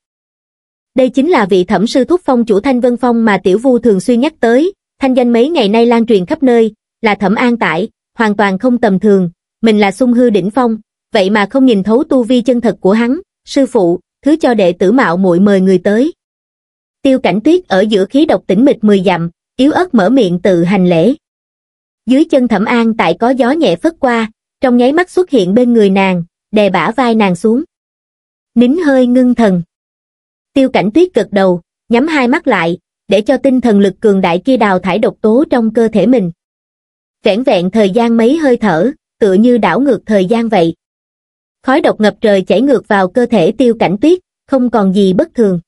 Speaker 1: đây chính là vị thẩm sư thúc phong chủ Thanh Vân Phong mà Tiểu Vu thường xuyên nhắc tới, thanh danh mấy ngày nay lan truyền khắp nơi, là thẩm an tại, hoàn toàn không tầm thường, mình là sung hư đỉnh phong, vậy mà không nhìn thấu tu vi chân thật của hắn, sư phụ, thứ cho đệ tử mạo muội mời người tới. Tiêu cảnh tuyết ở giữa khí độc tĩnh mịch mười dặm, yếu ớt mở miệng tự hành lễ. Dưới chân thẩm an tại có gió nhẹ phất qua, trong nháy mắt xuất hiện bên người nàng, đè bả vai nàng xuống. Nín hơi ngưng thần tiêu cảnh tuyết gật đầu nhắm hai mắt lại để cho tinh thần lực cường đại kia đào thải độc tố trong cơ thể mình Vẹn vẹn thời gian mấy hơi thở tựa như đảo ngược thời gian vậy khói độc ngập trời chảy ngược vào cơ thể tiêu cảnh tuyết không còn gì bất thường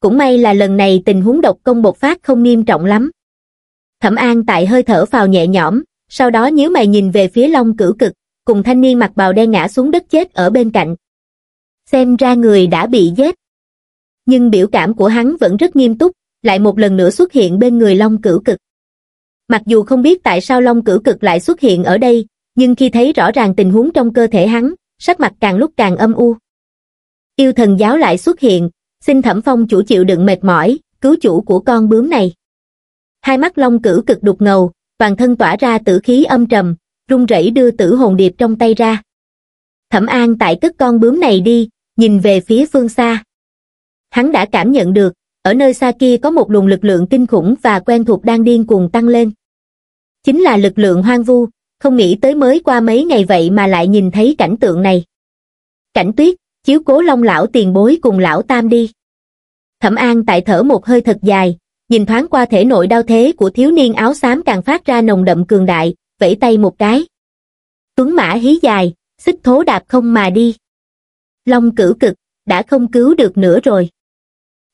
Speaker 1: cũng may là lần này tình huống độc công bộc phát không nghiêm trọng lắm thẩm an tại hơi thở vào nhẹ nhõm sau đó nhíu mày nhìn về phía long cửu cực cùng thanh niên mặc bào đen ngã xuống đất chết ở bên cạnh xem ra người đã bị giết nhưng biểu cảm của hắn vẫn rất nghiêm túc, lại một lần nữa xuất hiện bên người Long Cửu Cực. Mặc dù không biết tại sao Long Cửu Cực lại xuất hiện ở đây, nhưng khi thấy rõ ràng tình huống trong cơ thể hắn, sắc mặt càng lúc càng âm u. Yêu thần giáo lại xuất hiện, xin Thẩm Phong chủ chịu đựng mệt mỏi, cứu chủ của con bướm này. Hai mắt Long Cửu Cực đục ngầu, toàn thân tỏa ra tử khí âm trầm, rung rẩy đưa tử hồn điệp trong tay ra. Thẩm An tại cất con bướm này đi, nhìn về phía phương xa, hắn đã cảm nhận được, ở nơi xa kia có một luồng lực lượng kinh khủng và quen thuộc đang điên cuồng tăng lên. Chính là lực lượng hoang vu, không nghĩ tới mới qua mấy ngày vậy mà lại nhìn thấy cảnh tượng này. Cảnh tuyết, chiếu cố long lão tiền bối cùng lão tam đi. Thẩm an tại thở một hơi thật dài, nhìn thoáng qua thể nội đau thế của thiếu niên áo xám càng phát ra nồng đậm cường đại, vẫy tay một cái. Tuấn mã hí dài, xích thố đạp không mà đi. Long cử cực, đã không cứu được nữa rồi.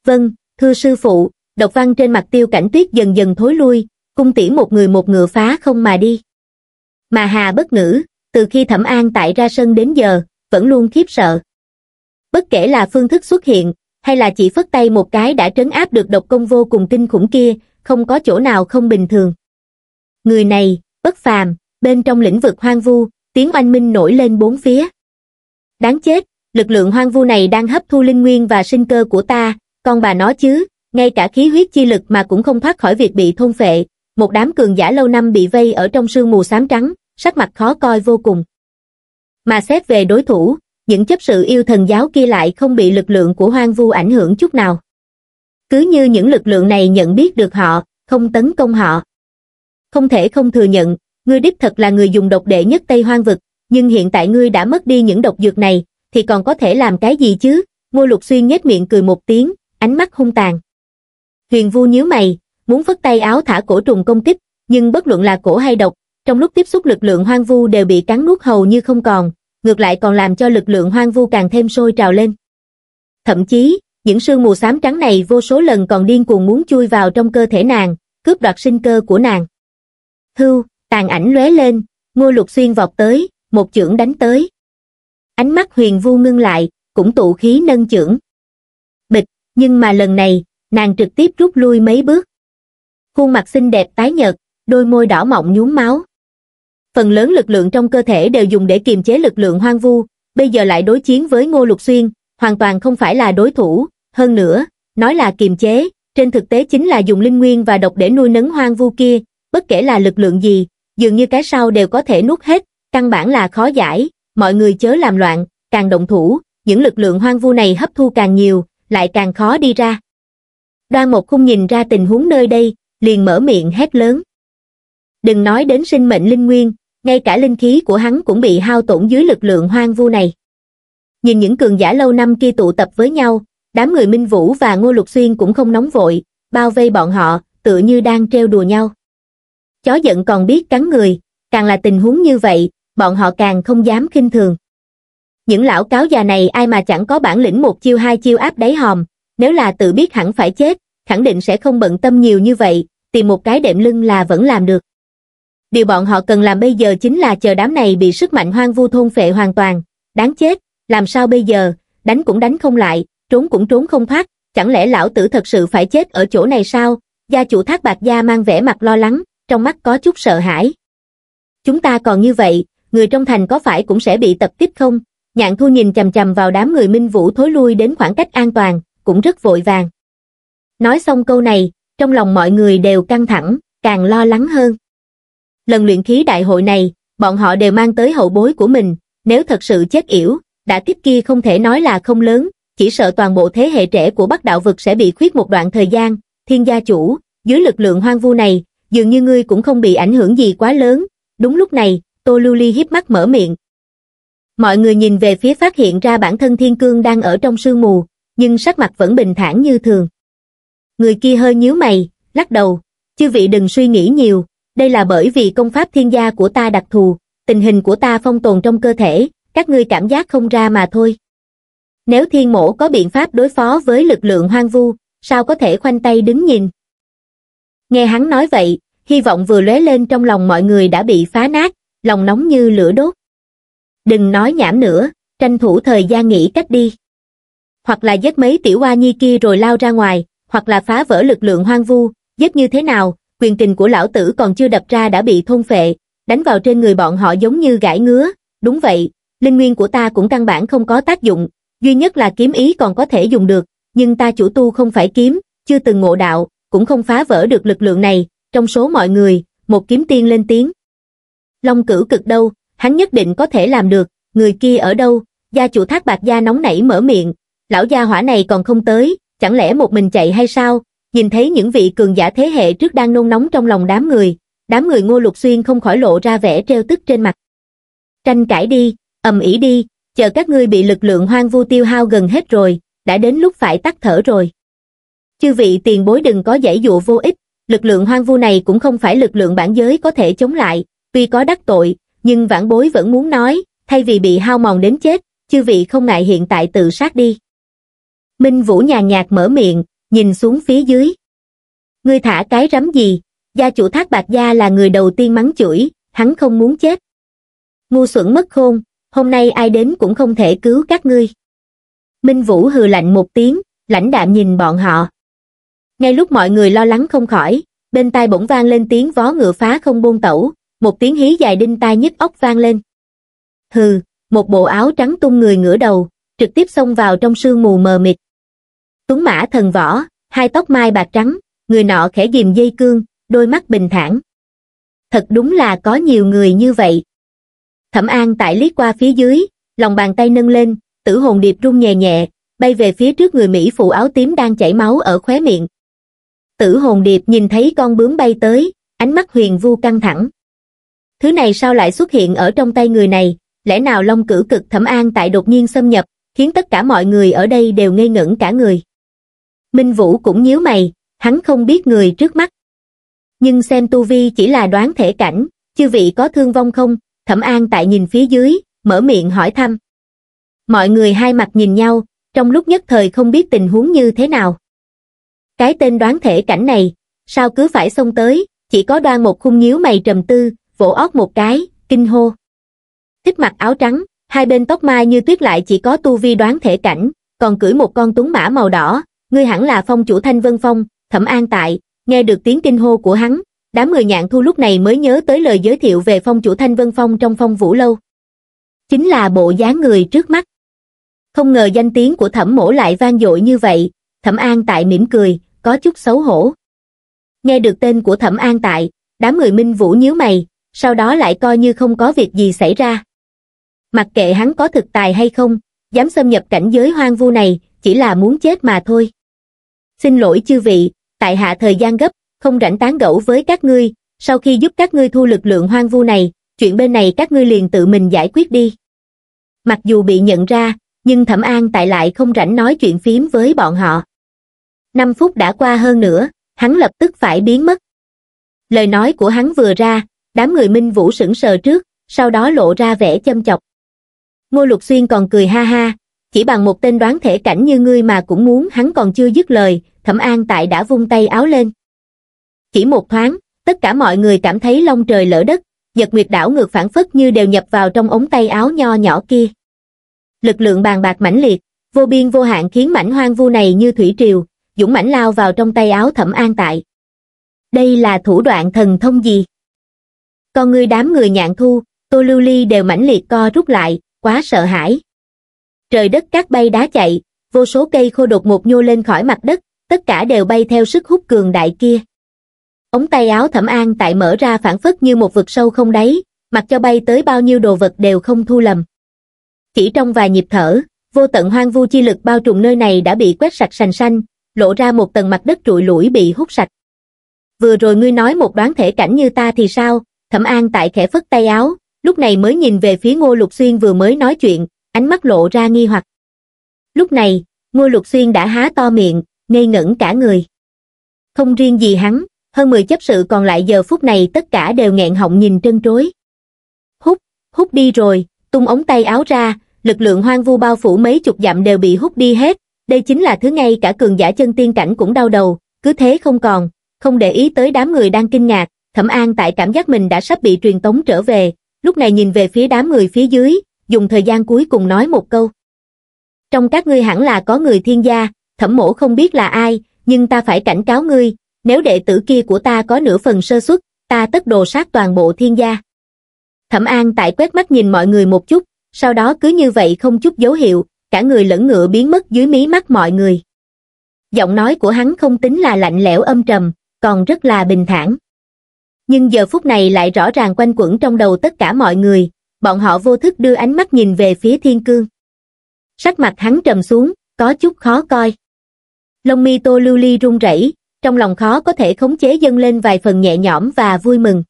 Speaker 1: Vâng, thưa sư phụ, độc văn trên mặt tiêu cảnh tuyết dần dần thối lui, cung tỉ một người một ngựa phá không mà đi. Mà Hà bất ngữ, từ khi thẩm an tại ra sân đến giờ, vẫn luôn khiếp sợ. Bất kể là phương thức xuất hiện, hay là chỉ phất tay một cái đã trấn áp được độc công vô cùng kinh khủng kia, không có chỗ nào không bình thường. Người này, bất phàm, bên trong lĩnh vực hoang vu, tiếng oanh minh nổi lên bốn phía. Đáng chết, lực lượng hoang vu này đang hấp thu linh nguyên và sinh cơ của ta, con bà nó chứ, ngay cả khí huyết chi lực mà cũng không thoát khỏi việc bị thôn phệ, một đám cường giả lâu năm bị vây ở trong sương mù xám trắng, sắc mặt khó coi vô cùng. Mà xét về đối thủ, những chấp sự yêu thần giáo kia lại không bị lực lượng của hoang vu ảnh hưởng chút nào. Cứ như những lực lượng này nhận biết được họ, không tấn công họ. Không thể không thừa nhận, ngươi đích thật là người dùng độc đệ nhất Tây Hoang Vực, nhưng hiện tại ngươi đã mất đi những độc dược này, thì còn có thể làm cái gì chứ? Ngô Lục Xuyên nhếch miệng cười một tiếng, ánh mắt hung tàn. Huyền Vu nhíu mày, muốn phất tay áo thả cổ trùng công kích, nhưng bất luận là cổ hay độc, trong lúc tiếp xúc lực lượng hoang vu đều bị cắn nuốt hầu như không còn, ngược lại còn làm cho lực lượng hoang vu càng thêm sôi trào lên. Thậm chí, những sương mù xám trắng này vô số lần còn điên cuồng muốn chui vào trong cơ thể nàng, cướp đoạt sinh cơ của nàng. Hưu, tàn ảnh lóe lên, Ngô Lục Xuyên vọt tới, một chưởng đánh tới. Ánh mắt Huyền Vu ngưng lại, cũng tụ khí nâng chưởng nhưng mà lần này nàng trực tiếp rút lui mấy bước khuôn mặt xinh đẹp tái nhợt đôi môi đỏ mọng nhúm máu phần lớn lực lượng trong cơ thể đều dùng để kiềm chế lực lượng hoang vu bây giờ lại đối chiến với ngô lục xuyên hoàn toàn không phải là đối thủ hơn nữa nói là kiềm chế trên thực tế chính là dùng linh nguyên và độc để nuôi nấng hoang vu kia bất kể là lực lượng gì dường như cái sau đều có thể nuốt hết căn bản là khó giải mọi người chớ làm loạn càng động thủ những lực lượng hoang vu này hấp thu càng nhiều lại càng khó đi ra đoan một khung nhìn ra tình huống nơi đây liền mở miệng hét lớn đừng nói đến sinh mệnh linh nguyên ngay cả linh khí của hắn cũng bị hao tổn dưới lực lượng hoang vu này nhìn những cường giả lâu năm kia tụ tập với nhau đám người minh vũ và ngô lục xuyên cũng không nóng vội bao vây bọn họ tựa như đang trêu đùa nhau chó giận còn biết cắn người càng là tình huống như vậy bọn họ càng không dám khinh thường những lão cáo già này ai mà chẳng có bản lĩnh một chiêu hai chiêu áp đáy hòm nếu là tự biết hẳn phải chết khẳng định sẽ không bận tâm nhiều như vậy tìm một cái đệm lưng là vẫn làm được điều bọn họ cần làm bây giờ chính là chờ đám này bị sức mạnh hoang vu thôn phệ hoàn toàn đáng chết làm sao bây giờ đánh cũng đánh không lại trốn cũng trốn không thoát chẳng lẽ lão tử thật sự phải chết ở chỗ này sao gia chủ thác bạc gia mang vẻ mặt lo lắng trong mắt có chút sợ hãi chúng ta còn như vậy người trong thành có phải cũng sẽ bị tập kích không Nhạn thu nhìn chầm chầm vào đám người minh vũ thối lui đến khoảng cách an toàn, cũng rất vội vàng. Nói xong câu này, trong lòng mọi người đều căng thẳng, càng lo lắng hơn. Lần luyện khí đại hội này, bọn họ đều mang tới hậu bối của mình, nếu thật sự chết yểu, đã tiếp kia không thể nói là không lớn, chỉ sợ toàn bộ thế hệ trẻ của Bắc Đạo Vực sẽ bị khuyết một đoạn thời gian, thiên gia chủ, dưới lực lượng hoang vu này, dường như ngươi cũng không bị ảnh hưởng gì quá lớn. Đúng lúc này, Tô Lưu Ly híp mắt mở miệng, Mọi người nhìn về phía phát hiện ra bản thân thiên cương đang ở trong sương mù, nhưng sắc mặt vẫn bình thản như thường. Người kia hơi nhíu mày, lắc đầu, chư vị đừng suy nghĩ nhiều, đây là bởi vì công pháp thiên gia của ta đặc thù, tình hình của ta phong tồn trong cơ thể, các ngươi cảm giác không ra mà thôi. Nếu thiên mổ có biện pháp đối phó với lực lượng hoang vu, sao có thể khoanh tay đứng nhìn? Nghe hắn nói vậy, hy vọng vừa lóe lên trong lòng mọi người đã bị phá nát, lòng nóng như lửa đốt đừng nói nhảm nữa, tranh thủ thời gian nghỉ cách đi. Hoặc là giết mấy tiểu hoa nhi kia rồi lao ra ngoài, hoặc là phá vỡ lực lượng hoang vu, giết như thế nào, quyền kình của lão tử còn chưa đập ra đã bị thôn phệ, đánh vào trên người bọn họ giống như gãi ngứa, đúng vậy, linh nguyên của ta cũng căn bản không có tác dụng, duy nhất là kiếm ý còn có thể dùng được, nhưng ta chủ tu không phải kiếm, chưa từng ngộ đạo, cũng không phá vỡ được lực lượng này, trong số mọi người, một kiếm tiên lên tiếng. Long cửu cực đâu, hắn nhất định có thể làm được, người kia ở đâu, gia chủ thác bạc gia nóng nảy mở miệng, lão gia hỏa này còn không tới, chẳng lẽ một mình chạy hay sao, nhìn thấy những vị cường giả thế hệ trước đang nôn nóng trong lòng đám người, đám người ngô lục xuyên không khỏi lộ ra vẻ treo tức trên mặt. Tranh cãi đi, ầm ĩ đi, chờ các ngươi bị lực lượng hoang vu tiêu hao gần hết rồi, đã đến lúc phải tắt thở rồi. Chư vị tiền bối đừng có giải dụ vô ích, lực lượng hoang vu này cũng không phải lực lượng bản giới có thể chống lại, tuy có đắc tội, nhưng vãn bối vẫn muốn nói, thay vì bị hao mòn đến chết, chư vị không ngại hiện tại tự sát đi. Minh Vũ nhàn nhạt mở miệng, nhìn xuống phía dưới. Ngươi thả cái rắm gì? Gia chủ thác bạc gia là người đầu tiên mắng chửi, hắn không muốn chết. Ngu xuẩn mất khôn, hôm nay ai đến cũng không thể cứu các ngươi. Minh Vũ hừ lạnh một tiếng, lãnh đạm nhìn bọn họ. Ngay lúc mọi người lo lắng không khỏi, bên tai bỗng vang lên tiếng vó ngựa phá không buông tẩu, một tiếng hí dài đinh tai nhức ốc vang lên. Hừ, một bộ áo trắng tung người ngửa đầu, trực tiếp xông vào trong sương mù mờ mịt. Tuấn mã thần võ, hai tóc mai bạc trắng, người nọ khẽ ghim dây cương, đôi mắt bình thản. Thật đúng là có nhiều người như vậy. Thẩm An tại liếc qua phía dưới, lòng bàn tay nâng lên, tử hồn điệp rung nhẹ nhẹ, bay về phía trước người Mỹ phụ áo tím đang chảy máu ở khóe miệng. Tử hồn điệp nhìn thấy con bướm bay tới, ánh mắt huyền vu căng thẳng. Thứ này sao lại xuất hiện ở trong tay người này, lẽ nào Long Cửu cực thẩm an tại đột nhiên xâm nhập, khiến tất cả mọi người ở đây đều ngây ngẩn cả người. Minh Vũ cũng nhíu mày, hắn không biết người trước mắt. Nhưng xem Tu Vi chỉ là đoán thể cảnh, chư vị có thương vong không, thẩm an tại nhìn phía dưới, mở miệng hỏi thăm. Mọi người hai mặt nhìn nhau, trong lúc nhất thời không biết tình huống như thế nào. Cái tên đoán thể cảnh này, sao cứ phải xông tới, chỉ có đoan một khung nhíu mày trầm tư, vỗ ót một cái, kinh hô. Thích mặc áo trắng, hai bên tóc mai như tuyết lại chỉ có tu vi đoán thể cảnh, còn cưỡi một con tuấn mã màu đỏ, ngươi hẳn là phong chủ Thanh Vân Phong, thẩm an tại, nghe được tiếng kinh hô của hắn, đám người nhạn thu lúc này mới nhớ tới lời giới thiệu về phong chủ Thanh Vân Phong trong phong vũ lâu. Chính là bộ dáng người trước mắt. Không ngờ danh tiếng của thẩm mổ lại vang dội như vậy, thẩm an tại mỉm cười, có chút xấu hổ. Nghe được tên của thẩm an tại, đám người minh vũ nhíu mày, sau đó lại coi như không có việc gì xảy ra. Mặc kệ hắn có thực tài hay không, dám xâm nhập cảnh giới hoang vu này, chỉ là muốn chết mà thôi. Xin lỗi chư vị, tại hạ thời gian gấp, không rảnh tán gẫu với các ngươi, sau khi giúp các ngươi thu lực lượng hoang vu này, chuyện bên này các ngươi liền tự mình giải quyết đi. Mặc dù bị nhận ra, nhưng Thẩm An tại lại không rảnh nói chuyện phím với bọn họ. Năm phút đã qua hơn nữa, hắn lập tức phải biến mất. Lời nói của hắn vừa ra, đám người minh vũ sững sờ trước, sau đó lộ ra vẻ châm chọc. Ngô Lục Xuyên còn cười ha ha, chỉ bằng một tên đoán thể cảnh như ngươi mà cũng muốn hắn còn chưa dứt lời, thẩm an tại đã vung tay áo lên. Chỉ một thoáng, tất cả mọi người cảm thấy long trời lỡ đất, nhật nguyệt đảo ngược phản phất như đều nhập vào trong ống tay áo nho nhỏ kia. Lực lượng bàn bạc mãnh liệt, vô biên vô hạn khiến mảnh hoang vu này như thủy triều, dũng mãnh lao vào trong tay áo thẩm an tại. Đây là thủ đoạn thần thông gì? con người đám người nhạn thu, Tô Lưu Ly đều mãnh liệt co rút lại, quá sợ hãi. Trời đất cát bay đá chạy, vô số cây khô đột một nhô lên khỏi mặt đất, tất cả đều bay theo sức hút cường đại kia. Ống tay áo thẩm an tại mở ra phản phất như một vực sâu không đáy, mặc cho bay tới bao nhiêu đồ vật đều không thu lầm. Chỉ trong vài nhịp thở, vô tận hoang vu chi lực bao trùm nơi này đã bị quét sạch sành xanh, lộ ra một tầng mặt đất trụi lủi bị hút sạch. Vừa rồi ngươi nói một đoán thể cảnh như ta thì sao, Thẩm An tại khẽ phất tay áo, lúc này mới nhìn về phía Ngô Lục Xuyên vừa mới nói chuyện, ánh mắt lộ ra nghi hoặc. Lúc này, Ngô Lục Xuyên đã há to miệng, ngây ngẩn cả người. Không riêng gì hắn, hơn 10 chấp sự còn lại giờ phút này tất cả đều nghẹn họng nhìn trân trối. Hút, hút đi rồi, tung ống tay áo ra, lực lượng hoang vu bao phủ mấy chục dặm đều bị hút đi hết, đây chính là thứ ngay cả cường giả chân tiên cảnh cũng đau đầu, cứ thế không còn, không để ý tới đám người đang kinh ngạc, Thẩm An tại cảm giác mình đã sắp bị truyền tống trở về, lúc này nhìn về phía đám người phía dưới, dùng thời gian cuối cùng nói một câu. Trong các ngươi hẳn là có người thiên gia, thẩm mổ không biết là ai, nhưng ta phải cảnh cáo ngươi, nếu đệ tử kia của ta có nửa phần sơ suất, ta tất đồ sát toàn bộ thiên gia. Thẩm An tại quét mắt nhìn mọi người một chút, sau đó cứ như vậy không chút dấu hiệu, cả người lẫn ngựa biến mất dưới mí mắt mọi người. Giọng nói của hắn không tính là lạnh lẽo âm trầm, còn rất là bình thản nhưng giờ phút này lại rõ ràng quanh quẩn trong đầu tất cả mọi người, bọn họ vô thức đưa ánh mắt nhìn về phía thiên cương. Sắc mặt hắn trầm xuống, có chút khó coi. Lông mi tô lưu ly run rẩy, trong lòng khó có thể khống chế dâng lên vài phần nhẹ nhõm và vui mừng.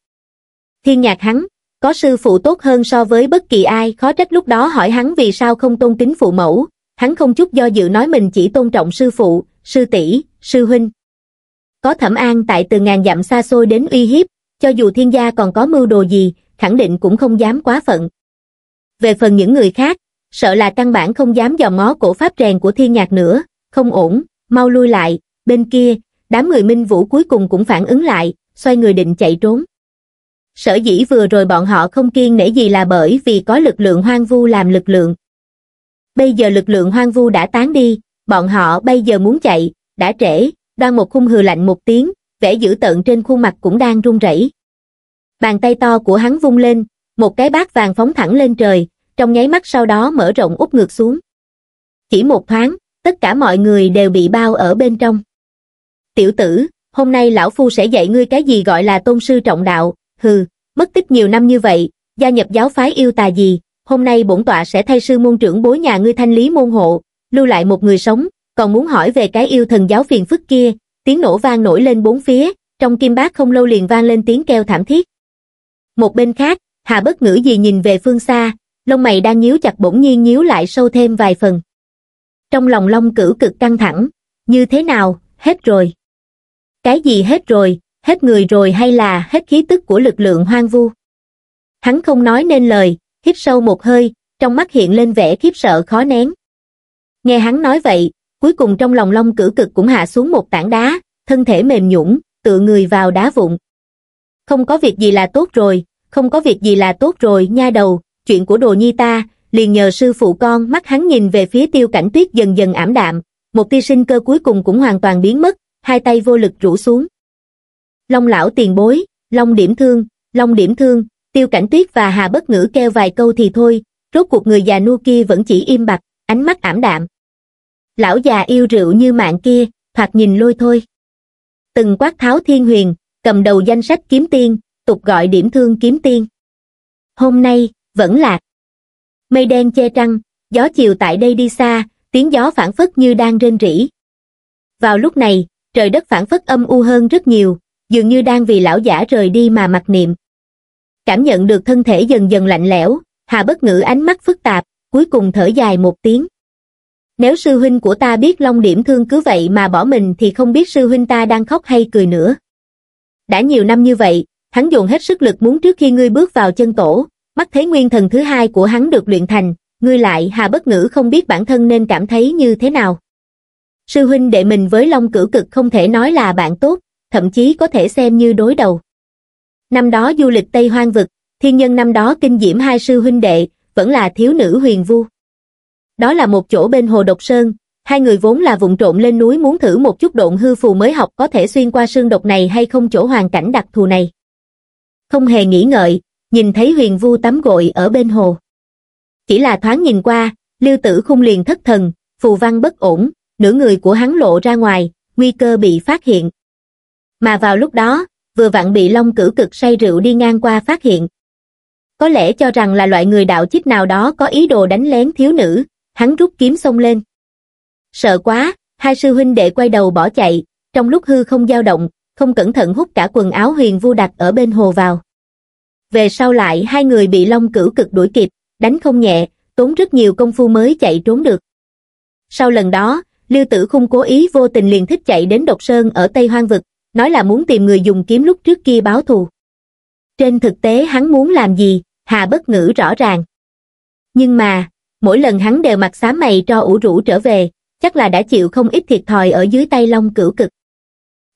Speaker 1: Thiên nhạc hắn, có sư phụ tốt hơn so với bất kỳ ai khó trách lúc đó hỏi hắn vì sao không tôn kính phụ mẫu, hắn không chút do dự nói mình chỉ tôn trọng sư phụ, sư tỷ, sư huynh. Có thẩm an tại từ ngàn dặm xa xôi đến uy hiếp, cho dù thiên gia còn có mưu đồ gì, khẳng định cũng không dám quá phận. Về phần những người khác, sợ là căn bản không dám dò mó cổ pháp rèn của thiên nhạc nữa, không ổn, mau lui lại, bên kia, đám người minh vũ cuối cùng cũng phản ứng lại, xoay người định chạy trốn. Sở dĩ vừa rồi bọn họ không kiên nể gì là bởi vì có lực lượng hoang vu làm lực lượng. Bây giờ lực lượng hoang vu đã tán đi, bọn họ bây giờ muốn chạy, đã trễ, đoan một khung hừ lạnh một tiếng, vẻ dữ tợn trên khuôn mặt cũng đang run rẩy. Bàn tay to của hắn vung lên, một cái bát vàng phóng thẳng lên trời, trong nháy mắt sau đó mở rộng úp ngược xuống. Chỉ một thoáng, tất cả mọi người đều bị bao ở bên trong. Tiểu tử, hôm nay lão phu sẽ dạy ngươi cái gì gọi là tôn sư trọng đạo, hừ, mất tích nhiều năm như vậy, gia nhập giáo phái yêu tà gì, hôm nay bổn tọa sẽ thay sư môn trưởng bối nhà ngươi thanh lý môn hộ, lưu lại một người sống, còn muốn hỏi về cái yêu thần giáo phiền phức kia, tiếng nổ vang nổi lên bốn phía, trong kim bát không lâu liền vang lên tiếng kêu thảm thiết. Một bên khác, Hà bất ngữ gì nhìn về phương xa, lông mày đang nhíu chặt bỗng nhiên nhíu lại sâu thêm vài phần. Trong lòng long cử cực căng thẳng, như thế nào, hết rồi. Cái gì hết rồi, hết người rồi hay là hết khí tức của lực lượng hoang vu? Hắn không nói nên lời, hít sâu một hơi, trong mắt hiện lên vẻ khiếp sợ khó nén. Nghe hắn nói vậy, cuối cùng trong lòng long cử cực cũng hạ xuống một tảng đá, thân thể mềm nhũn, tựa người vào đá vụn. Không có việc gì là tốt rồi, không có việc gì là tốt rồi nha đầu, chuyện của đồ nhi ta, liền nhờ sư phụ con mắt hắn nhìn về phía tiêu cảnh tuyết dần dần ảm đạm, một tia sinh cơ cuối cùng cũng hoàn toàn biến mất, hai tay vô lực rũ xuống. Long lão tiền bối, long điểm thương, long điểm thương, tiêu cảnh tuyết và hà bất ngữ kêu vài câu thì thôi, rốt cuộc người già nua kia vẫn chỉ im bặt, ánh mắt ảm đạm lão già yêu rượu như mạng kia, thoạt nhìn lôi thôi. Từng quát tháo thiên huyền, cầm đầu danh sách kiếm tiên, tục gọi điểm thương kiếm tiên. Hôm nay, vẫn lạc. Mây đen che trăng, gió chiều tại đây đi xa, tiếng gió phản phất như đang rên rỉ. Vào lúc này, trời đất phản phất âm u hơn rất nhiều, dường như đang vì lão giả rời đi mà mặc niệm. Cảm nhận được thân thể dần dần lạnh lẽo, Hà Bất Ngữ ánh mắt phức tạp, cuối cùng thở dài một tiếng. Nếu sư huynh của ta biết Long Điểm Thương cứ vậy mà bỏ mình thì không biết sư huynh ta đang khóc hay cười nữa. Đã nhiều năm như vậy, hắn dồn hết sức lực muốn trước khi ngươi bước vào chân tổ, mắt thấy nguyên thần thứ hai của hắn được luyện thành, ngươi lại hà bất ngữ không biết bản thân nên cảm thấy như thế nào. Sư huynh đệ mình với Long cửu cực không thể nói là bạn tốt, thậm chí có thể xem như đối đầu. Năm đó du lịch Tây Hoang Vực, thiên nhân năm đó kinh diễm hai sư huynh đệ, vẫn là thiếu nữ huyền vu đó là một chỗ bên hồ độc sơn, hai người vốn là vụng trộn lên núi muốn thử một chút độn hư phù mới học có thể xuyên qua sương độc này hay không chỗ hoàn cảnh đặc thù này. Không hề nghĩ ngợi, nhìn thấy huyền vu tắm gội ở bên hồ. Chỉ là thoáng nhìn qua, lưu tử khung liền thất thần, phù văn bất ổn, nửa người của hắn lộ ra ngoài, nguy cơ bị phát hiện. Mà vào lúc đó, vừa vặn bị long cử cực say rượu đi ngang qua phát hiện. Có lẽ cho rằng là loại người đạo chích nào đó có ý đồ đánh lén thiếu nữ, hắn rút kiếm xông lên. Sợ quá, hai sư huynh đệ quay đầu bỏ chạy, trong lúc hư không dao động, không cẩn thận hút cả quần áo huyền vu đặt ở bên hồ vào. Về sau lại hai người bị long cửu cực đuổi kịp, đánh không nhẹ, tốn rất nhiều công phu mới chạy trốn được. Sau lần đó, Lưu Tử Khung cố ý vô tình liền thích chạy đến Độc Sơn ở Tây Hoang Vực, nói là muốn tìm người dùng kiếm lúc trước kia báo thù. Trên thực tế hắn muốn làm gì, Hà bất ngữ rõ ràng. Nhưng mà, mỗi lần hắn đều mặc xám mày cho ủ rũ trở về, chắc là đã chịu không ít thiệt thòi ở dưới tay Long Cửu Cực.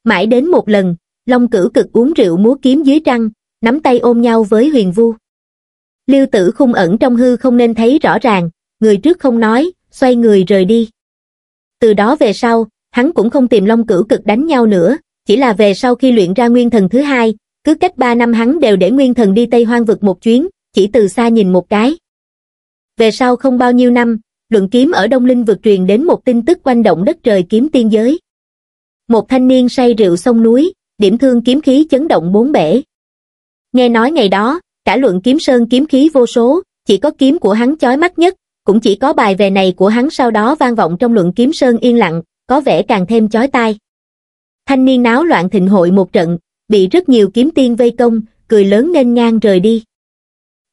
Speaker 1: Mãi đến một lần, Long Cửu Cực uống rượu múa kiếm dưới trăng, nắm tay ôm nhau với Huyền Vu. Lưu Tử khung ẩn trong hư không nên thấy rõ ràng, người trước không nói, xoay người rời đi. Từ đó về sau, hắn cũng không tìm Long Cửu Cực đánh nhau nữa, chỉ là về sau khi luyện ra nguyên thần thứ hai, cứ cách ba năm hắn đều để nguyên thần đi Tây Hoang vực một chuyến, chỉ từ xa nhìn một cái. Về sau không bao nhiêu năm, luận kiếm ở Đông Linh vượt truyền đến một tin tức quanh động đất trời kiếm tiên giới. Một thanh niên say rượu sông núi, điểm thương kiếm khí chấn động bốn bể. Nghe nói ngày đó, cả luận kiếm sơn kiếm khí vô số, chỉ có kiếm của hắn chói mắt nhất, cũng chỉ có bài về này của hắn sau đó vang vọng trong luận kiếm sơn yên lặng, có vẻ càng thêm chói tai. Thanh niên náo loạn thịnh hội một trận, bị rất nhiều kiếm tiên vây công, cười lớn nên ngang rời đi.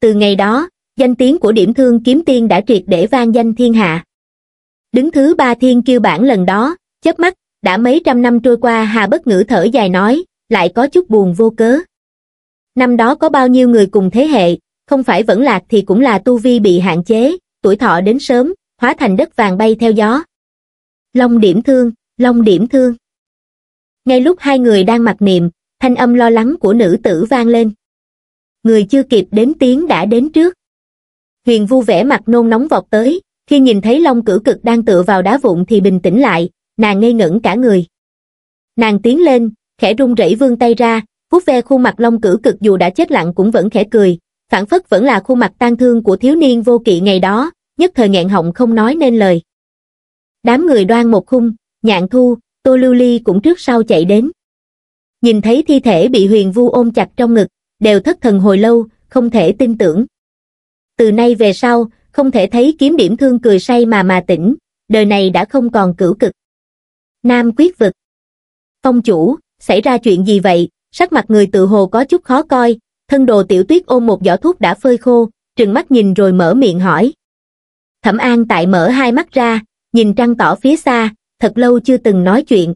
Speaker 1: Từ ngày đó, danh tiếng của điểm thương kiếm tiên đã triệt để vang danh thiên hạ đứng thứ ba thiên kiêu bản lần đó chớp mắt đã mấy trăm năm trôi qua hà bất ngữ thở dài nói lại có chút buồn vô cớ năm đó có bao nhiêu người cùng thế hệ không phải vẫn lạc thì cũng là tu vi bị hạn chế tuổi thọ đến sớm hóa thành đất vàng bay theo gió long điểm thương long điểm thương ngay lúc hai người đang mặc niệm thanh âm lo lắng của nữ tử vang lên người chưa kịp đến tiếng đã đến trước Huyền Vu vẻ mặt nôn nóng vọt tới, khi nhìn thấy Long Cử Cực đang tựa vào đá vụn thì bình tĩnh lại, nàng ngây ngẩn cả người. Nàng tiến lên, khẽ run rẩy vươn tay ra, vuốt ve khuôn mặt Long Cử Cực dù đã chết lặng cũng vẫn khẽ cười, phản phất vẫn là khuôn mặt tang thương của thiếu niên vô kỵ ngày đó, nhất thời nghẹn họng không nói nên lời. Đám người đoan một khung, nhạn thu, Tô Lưu Ly cũng trước sau chạy đến. Nhìn thấy thi thể bị Huyền Vu ôm chặt trong ngực, đều thất thần hồi lâu, không thể tin tưởng từ nay về sau, không thể thấy kiếm điểm thương cười say mà mà tỉnh, đời này đã không còn cửu cực. Nam quyết vực. Phong chủ, xảy ra chuyện gì vậy? Sắc mặt người tự hồ có chút khó coi, thân đồ tiểu tuyết ôm một giỏ thuốc đã phơi khô, trừng mắt nhìn rồi mở miệng hỏi. Thẩm An tại mở hai mắt ra, nhìn trăng tỏ phía xa, thật lâu chưa từng nói chuyện.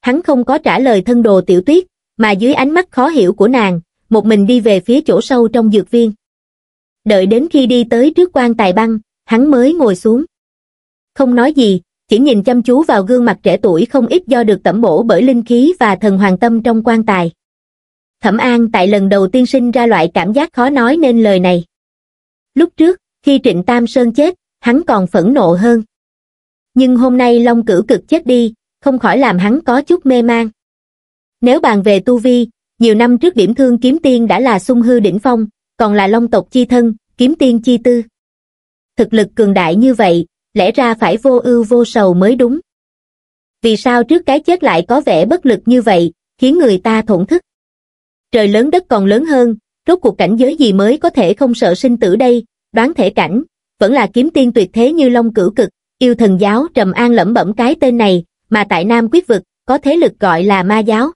Speaker 1: Hắn không có trả lời thân đồ tiểu tuyết, mà dưới ánh mắt khó hiểu của nàng, một mình đi về phía chỗ sâu trong dược viên đợi đến khi đi tới trước quan tài băng hắn mới ngồi xuống không nói gì chỉ nhìn chăm chú vào gương mặt trẻ tuổi không ít do được tẩm bổ bởi linh khí và thần hoàng tâm trong quan tài thẩm an tại lần đầu tiên sinh ra loại cảm giác khó nói nên lời này lúc trước khi trịnh tam sơn chết hắn còn phẫn nộ hơn nhưng hôm nay long Cửu cực chết đi không khỏi làm hắn có chút mê man nếu bàn về tu vi nhiều năm trước điểm thương kiếm tiên đã là sung hư đỉnh phong còn là long tộc chi thân, kiếm tiên chi tư. Thực lực cường đại như vậy, lẽ ra phải vô ưu vô sầu mới đúng. Vì sao trước cái chết lại có vẻ bất lực như vậy, khiến người ta thổn thức? Trời lớn đất còn lớn hơn, rốt cuộc cảnh giới gì mới có thể không sợ sinh tử đây, đoán thể cảnh, vẫn là kiếm tiên tuyệt thế như long cửu cực, yêu thần giáo trầm an lẩm bẩm cái tên này, mà tại Nam quyết vực, có thế lực gọi là ma giáo.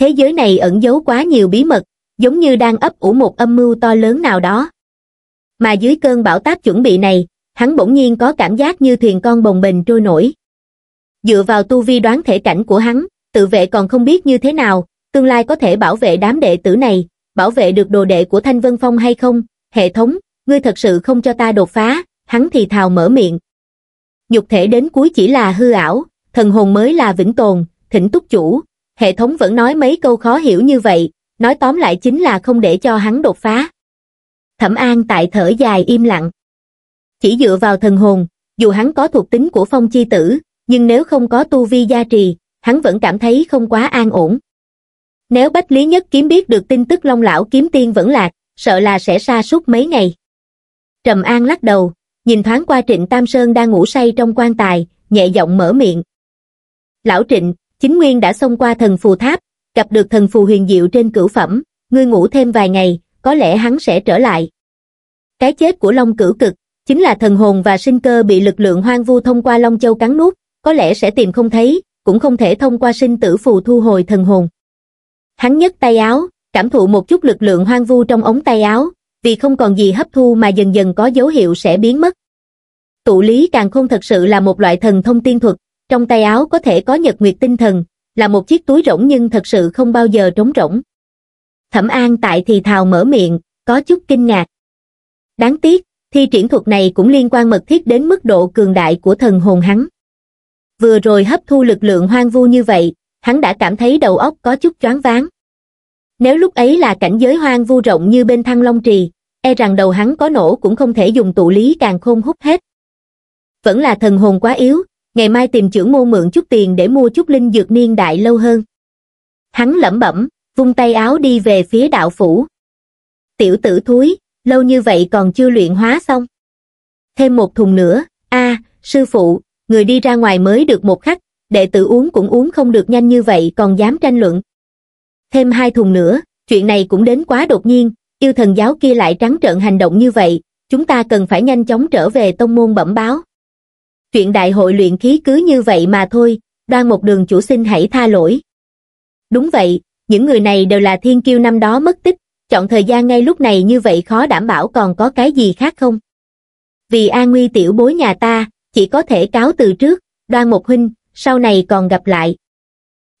Speaker 1: Thế giới này ẩn giấu quá nhiều bí mật, giống như đang ấp ủ một âm mưu to lớn nào đó mà dưới cơn bão táp chuẩn bị này hắn bỗng nhiên có cảm giác như thuyền con bồng bềnh trôi nổi dựa vào tu vi đoán thể cảnh của hắn tự vệ còn không biết như thế nào tương lai có thể bảo vệ đám đệ tử này bảo vệ được đồ đệ của thanh vân phong hay không hệ thống ngươi thật sự không cho ta đột phá hắn thì thào mở miệng nhục thể đến cuối chỉ là hư ảo thần hồn mới là vĩnh tồn thỉnh túc chủ hệ thống vẫn nói mấy câu khó hiểu như vậy nói tóm lại chính là không để cho hắn đột phá. Thẩm An tại thở dài im lặng. Chỉ dựa vào thần hồn, dù hắn có thuộc tính của phong chi tử, nhưng nếu không có tu vi gia trì, hắn vẫn cảm thấy không quá an ổn. Nếu Bách Lý Nhất Kiếm biết được tin tức Long Lão Kiếm Tiên vẫn lạc, sợ là sẽ sa sút mấy ngày. Trầm An lắc đầu, nhìn thoáng qua Trịnh Tam Sơn đang ngủ say trong quan tài, nhẹ giọng mở miệng. Lão Trịnh, chính nguyên đã xông qua thần phù tháp, gặp được thần phù huyền diệu trên cửu phẩm, ngươi ngủ thêm vài ngày, có lẽ hắn sẽ trở lại. Cái chết của Long Cửu Cực chính là thần hồn và sinh cơ bị lực lượng hoang vu thông qua Long Châu cắn nuốt, có lẽ sẽ tìm không thấy, cũng không thể thông qua sinh tử phù thu hồi thần hồn. Hắn nhấc tay áo, cảm thụ một chút lực lượng hoang vu trong ống tay áo, vì không còn gì hấp thu mà dần dần có dấu hiệu sẽ biến mất. Tụ lý càng không thật sự là một loại thần thông tiên thuật, trong tay áo có thể có nhật nguyệt tinh thần, là một chiếc túi rỗng nhưng thật sự không bao giờ trống rỗng. Thẩm An tại thì thào mở miệng, có chút kinh ngạc. Đáng tiếc, thi triển thuật này cũng liên quan mật thiết đến mức độ cường đại của thần hồn hắn. Vừa rồi hấp thu lực lượng hoang vu như vậy, hắn đã cảm thấy đầu óc có chút choáng váng. Nếu lúc ấy là cảnh giới hoang vu rộng như bên thăng long trì, e rằng đầu hắn có nổ cũng không thể dùng tụ lý càng khôn hút hết. Vẫn là thần hồn quá yếu, ngày mai tìm trưởng môn mượn chút tiền để mua chút linh dược niên đại lâu hơn. Hắn lẩm bẩm, vung tay áo đi về phía đạo phủ. Tiểu tử thúi, lâu như vậy còn chưa luyện hóa xong. Thêm một thùng nữa, a sư phụ, người đi ra ngoài mới được một khắc, đệ tử uống cũng uống không được nhanh như vậy còn dám tranh luận. Thêm hai thùng nữa, chuyện này cũng đến quá đột nhiên, yêu thần giáo kia lại trắng trợn hành động như vậy, chúng ta cần phải nhanh chóng trở về tông môn bẩm báo chuyện đại hội luyện khí cứ như vậy mà thôi, đoan một đường chủ xin hãy tha lỗi. Đúng vậy, những người này đều là thiên kiêu năm đó mất tích, chọn thời gian ngay lúc này như vậy khó đảm bảo còn có cái gì khác không? Vì an nguy tiểu bối nhà ta, chỉ có thể cáo từ trước, đoan một huynh, sau này còn gặp lại.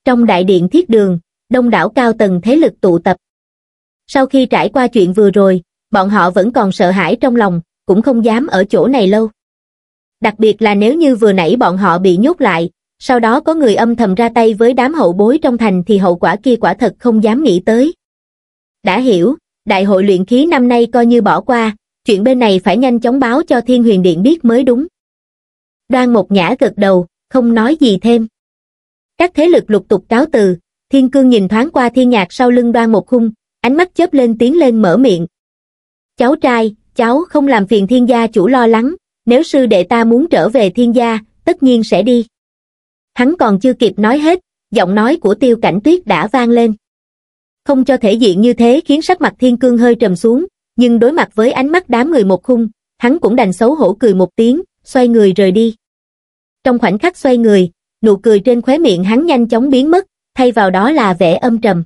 Speaker 1: Trong đại điện thiết đường, đông đảo cao tầng thế lực tụ tập. Sau khi trải qua chuyện vừa rồi, bọn họ vẫn còn sợ hãi trong lòng, cũng không dám ở chỗ này lâu đặc biệt là nếu như vừa nãy bọn họ bị nhốt lại, sau đó có người âm thầm ra tay với đám hậu bối trong thành thì hậu quả kia quả thật không dám nghĩ tới. Đã hiểu, đại hội luyện khí năm nay coi như bỏ qua, chuyện bên này phải nhanh chóng báo cho Thiên Huyền Điện biết mới đúng. Đoan một Nhã gật đầu, không nói gì thêm. Các thế lực lục tục cáo từ, Thiên Cương nhìn thoáng qua Thiên Nhạc sau lưng Đoan một Khung, ánh mắt chớp lên tiến lên mở miệng. Cháu trai, cháu không làm phiền thiên gia chủ lo lắng, nếu sư đệ ta muốn trở về thiên gia, tất nhiên sẽ đi. Hắn còn chưa kịp nói hết, giọng nói của tiêu cảnh tuyết đã vang lên. Không cho thể diện như thế khiến sắc mặt thiên cương hơi trầm xuống, nhưng đối mặt với ánh mắt đám người một khung, hắn cũng đành xấu hổ cười một tiếng, xoay người rời đi. Trong khoảnh khắc xoay người, nụ cười trên khóe miệng hắn nhanh chóng biến mất, thay vào đó là vẻ âm trầm.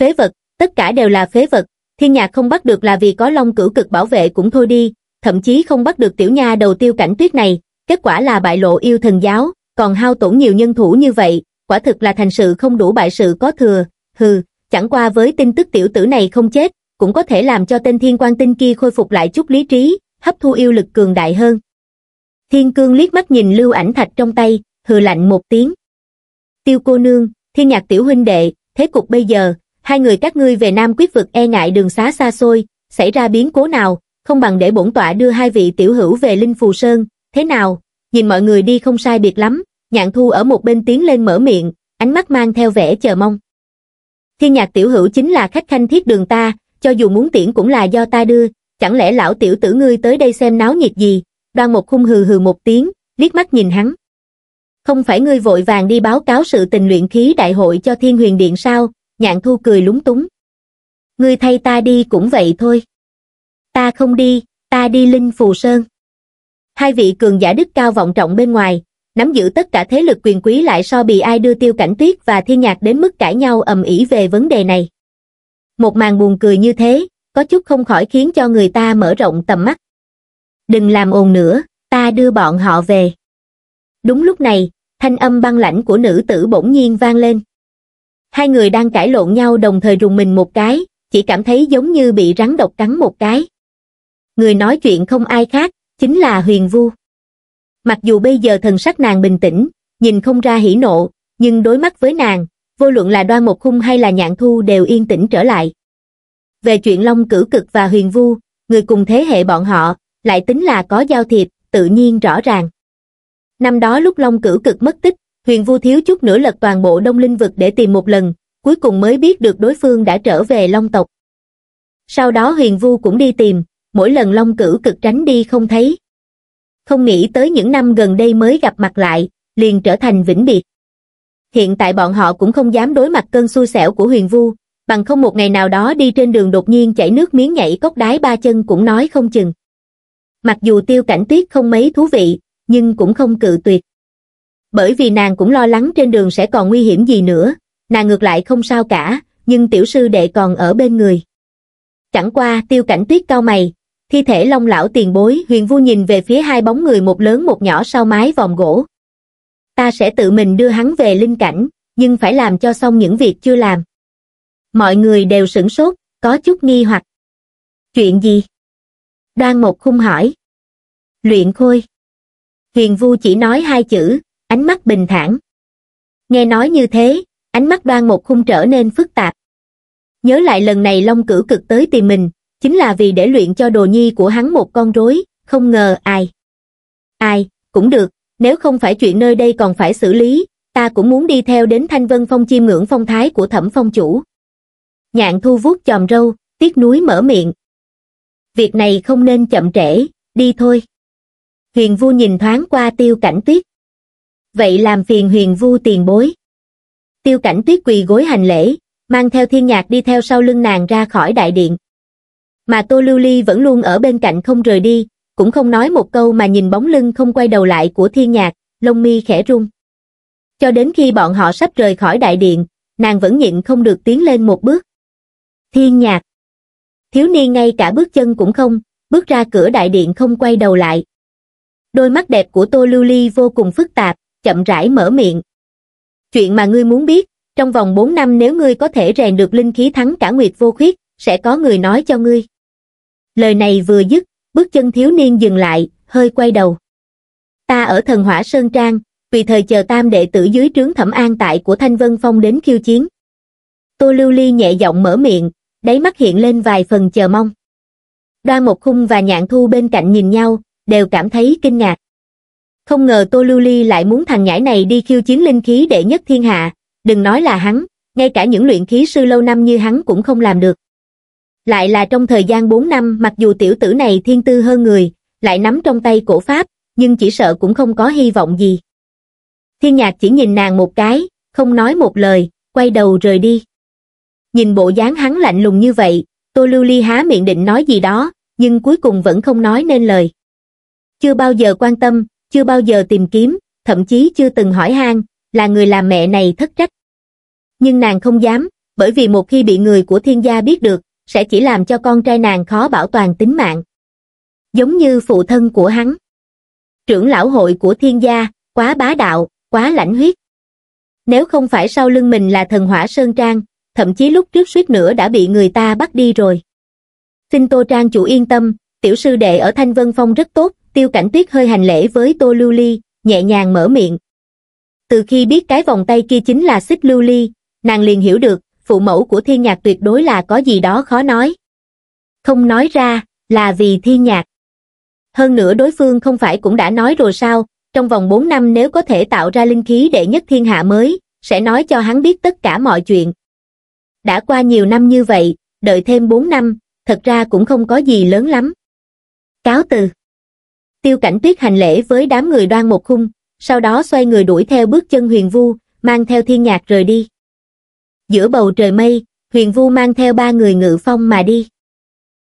Speaker 1: Phế vật, tất cả đều là phế vật, thiên nhạc không bắt được là vì có long cửu cực bảo vệ cũng thôi đi, thậm chí không bắt được tiểu nha đầu tiêu cảnh tuyết này, kết quả là bại lộ yêu thần giáo, còn hao tổn nhiều nhân thủ như vậy, quả thực là thành sự không đủ bại sự có thừa, hừ, chẳng qua với tin tức tiểu tử này không chết, cũng có thể làm cho tên thiên quan tinh kia khôi phục lại chút lý trí, hấp thu yêu lực cường đại hơn. Thiên cương liếc mắt nhìn lưu ảnh thạch trong tay, hừ lạnh một tiếng. Tiêu cô nương, thiên nhạc tiểu huynh đệ, thế cục bây giờ, hai người các ngươi về Nam quyết vực e ngại đường xá xa xôi, xảy ra biến cố nào, không bằng để bổn tọa đưa hai vị tiểu hữu về Linh Phù Sơn, thế nào, nhìn mọi người đi không sai biệt lắm, nhạn thu ở một bên tiến lên mở miệng, ánh mắt mang theo vẻ chờ mong. Thiên nhạc tiểu hữu chính là khách khanh thiết đường ta, cho dù muốn tiễn cũng là do ta đưa, chẳng lẽ lão tiểu tử ngươi tới đây xem náo nhiệt gì, đoan một khung hừ hừ một tiếng, liếc mắt nhìn hắn. Không phải ngươi vội vàng đi báo cáo sự tình luyện khí đại hội cho thiên huyền điện sao, nhạn thu cười lúng túng. Ngươi thay ta đi cũng vậy thôi ta không đi, ta đi Linh Phù Sơn. Hai vị cường giả đức cao vọng trọng bên ngoài, nắm giữ tất cả thế lực quyền quý lại so bị ai đưa tiêu cảnh tuyết và thiên nhạc đến mức cãi nhau ầm ĩ về vấn đề này. Một màn buồn cười như thế, có chút không khỏi khiến cho người ta mở rộng tầm mắt. Đừng làm ồn nữa, ta đưa bọn họ về. Đúng lúc này, thanh âm băng lãnh của nữ tử bỗng nhiên vang lên. Hai người đang cãi lộn nhau đồng thời rùng mình một cái, chỉ cảm thấy giống như bị rắn độc cắn một cái người nói chuyện không ai khác, chính là huyền vu. Mặc dù bây giờ thần sắc nàng bình tĩnh, nhìn không ra hỉ nộ, nhưng đối mắt với nàng, vô luận là đoan một khung hay là nhạn thu đều yên tĩnh trở lại. Về chuyện Long cử cực và huyền vu, người cùng thế hệ bọn họ, lại tính là có giao thiệp, tự nhiên rõ ràng. Năm đó lúc Long cử cực mất tích, huyền vu thiếu chút nữa lật toàn bộ đông linh vực để tìm một lần, cuối cùng mới biết được đối phương đã trở về Long tộc. Sau đó huyền vu cũng đi tìm, mỗi lần long cửu cực tránh đi không thấy. Không nghĩ tới những năm gần đây mới gặp mặt lại, liền trở thành vĩnh biệt. Hiện tại bọn họ cũng không dám đối mặt cơn xui xẻo của huyền vu, bằng không một ngày nào đó đi trên đường đột nhiên chảy nước miếng nhảy cốc đái ba chân cũng nói không chừng. Mặc dù tiêu cảnh tuyết không mấy thú vị, nhưng cũng không cự tuyệt. Bởi vì nàng cũng lo lắng trên đường sẽ còn nguy hiểm gì nữa, nàng ngược lại không sao cả, nhưng tiểu sư đệ còn ở bên người. Chẳng qua tiêu cảnh tuyết cao mày, thi thể long lão tiền bối huyền vu nhìn về phía hai bóng người một lớn một nhỏ sau mái vòng gỗ. Ta sẽ tự mình đưa hắn về linh cảnh, nhưng phải làm cho xong những việc chưa làm. Mọi người đều sửng sốt, có chút nghi hoặc. Chuyện gì? Đoan một khung hỏi. Luyện khôi. Huyền vu chỉ nói hai chữ, ánh mắt bình thản. Nghe nói như thế, ánh mắt đoan một khung trở nên phức tạp. Nhớ lại lần này Long cửu cực tới tìm mình, chính là vì để luyện cho đồ nhi của hắn một con rối, không ngờ ai. Ai, cũng được, nếu không phải chuyện nơi đây còn phải xử lý, ta cũng muốn đi theo đến Thanh Vân Phong chiêm ngưỡng phong thái của thẩm phong chủ. Nhạn thu vuốt chòm râu, tiếc núi mở miệng. Việc này không nên chậm trễ, đi thôi. Huyền Vu nhìn thoáng qua tiêu cảnh tuyết. Vậy làm phiền Huyền Vu tiền bối. Tiêu cảnh tuyết quỳ gối hành lễ, mang theo thiên nhạc đi theo sau lưng nàng ra khỏi đại điện mà Tô Lưu Ly vẫn luôn ở bên cạnh không rời đi, cũng không nói một câu mà nhìn bóng lưng không quay đầu lại của thiên nhạc, lông mi khẽ run Cho đến khi bọn họ sắp rời khỏi đại điện, nàng vẫn nhịn không được tiến lên một bước. Thiên nhạc. Thiếu niên ngay cả bước chân cũng không, bước ra cửa đại điện không quay đầu lại. Đôi mắt đẹp của Tô Lưu Ly vô cùng phức tạp, chậm rãi mở miệng. Chuyện mà ngươi muốn biết, trong vòng 4 năm nếu ngươi có thể rèn được linh khí thắng cả nguyệt vô khuyết, sẽ có người nói cho ngươi lời này vừa dứt bước chân thiếu niên dừng lại hơi quay đầu ta ở thần hỏa sơn trang vì thời chờ tam đệ tử dưới trướng thẩm an tại của thanh vân phong đến khiêu chiến tô lưu ly nhẹ giọng mở miệng đáy mắt hiện lên vài phần chờ mong đoan một khung và nhạn thu bên cạnh nhìn nhau đều cảm thấy kinh ngạc không ngờ tô lưu ly lại muốn thằng nhãi này đi khiêu chiến linh khí đệ nhất thiên hạ đừng nói là hắn ngay cả những luyện khí sư lâu năm như hắn cũng không làm được lại là trong thời gian 4 năm mặc dù tiểu tử này thiên tư hơn người, lại nắm trong tay cổ pháp, nhưng chỉ sợ cũng không có hy vọng gì. Thiên nhạc chỉ nhìn nàng một cái, không nói một lời, quay đầu rời đi. Nhìn bộ dáng hắn lạnh lùng như vậy, Tô Lưu Ly há miệng định nói gì đó, nhưng cuối cùng vẫn không nói nên lời. Chưa bao giờ quan tâm, chưa bao giờ tìm kiếm, thậm chí chưa từng hỏi han, là người làm mẹ này thất trách. Nhưng nàng không dám, bởi vì một khi bị người của thiên gia biết được, sẽ chỉ làm cho con trai nàng khó bảo toàn tính mạng. Giống như phụ thân của hắn. Trưởng lão hội của thiên gia, quá bá đạo, quá lãnh huyết. Nếu không phải sau lưng mình là thần hỏa Sơn Trang, thậm chí lúc trước suýt nữa đã bị người ta bắt đi rồi. Xin Tô Trang chủ yên tâm, tiểu sư đệ ở Thanh Vân Phong rất tốt, tiêu cảnh tuyết hơi hành lễ với Tô Lưu Ly, nhẹ nhàng mở miệng. Từ khi biết cái vòng tay kia chính là xích lưu ly, nàng liền hiểu được, phụ mẫu của thiên nhạc tuyệt đối là có gì đó khó nói. Không nói ra, là vì thiên nhạc. Hơn nữa đối phương không phải cũng đã nói rồi sao, trong vòng 4 năm nếu có thể tạo ra linh khí đệ nhất thiên hạ mới, sẽ nói cho hắn biết tất cả mọi chuyện. Đã qua nhiều năm như vậy, đợi thêm 4 năm, thật ra cũng không có gì lớn lắm. Cáo từ Tiêu cảnh tuyết hành lễ với đám người đoan một khung, sau đó xoay người đuổi theo bước chân huyền vu, mang theo thiên nhạc rời đi giữa bầu trời mây, huyền vu mang theo ba người ngự phong mà đi.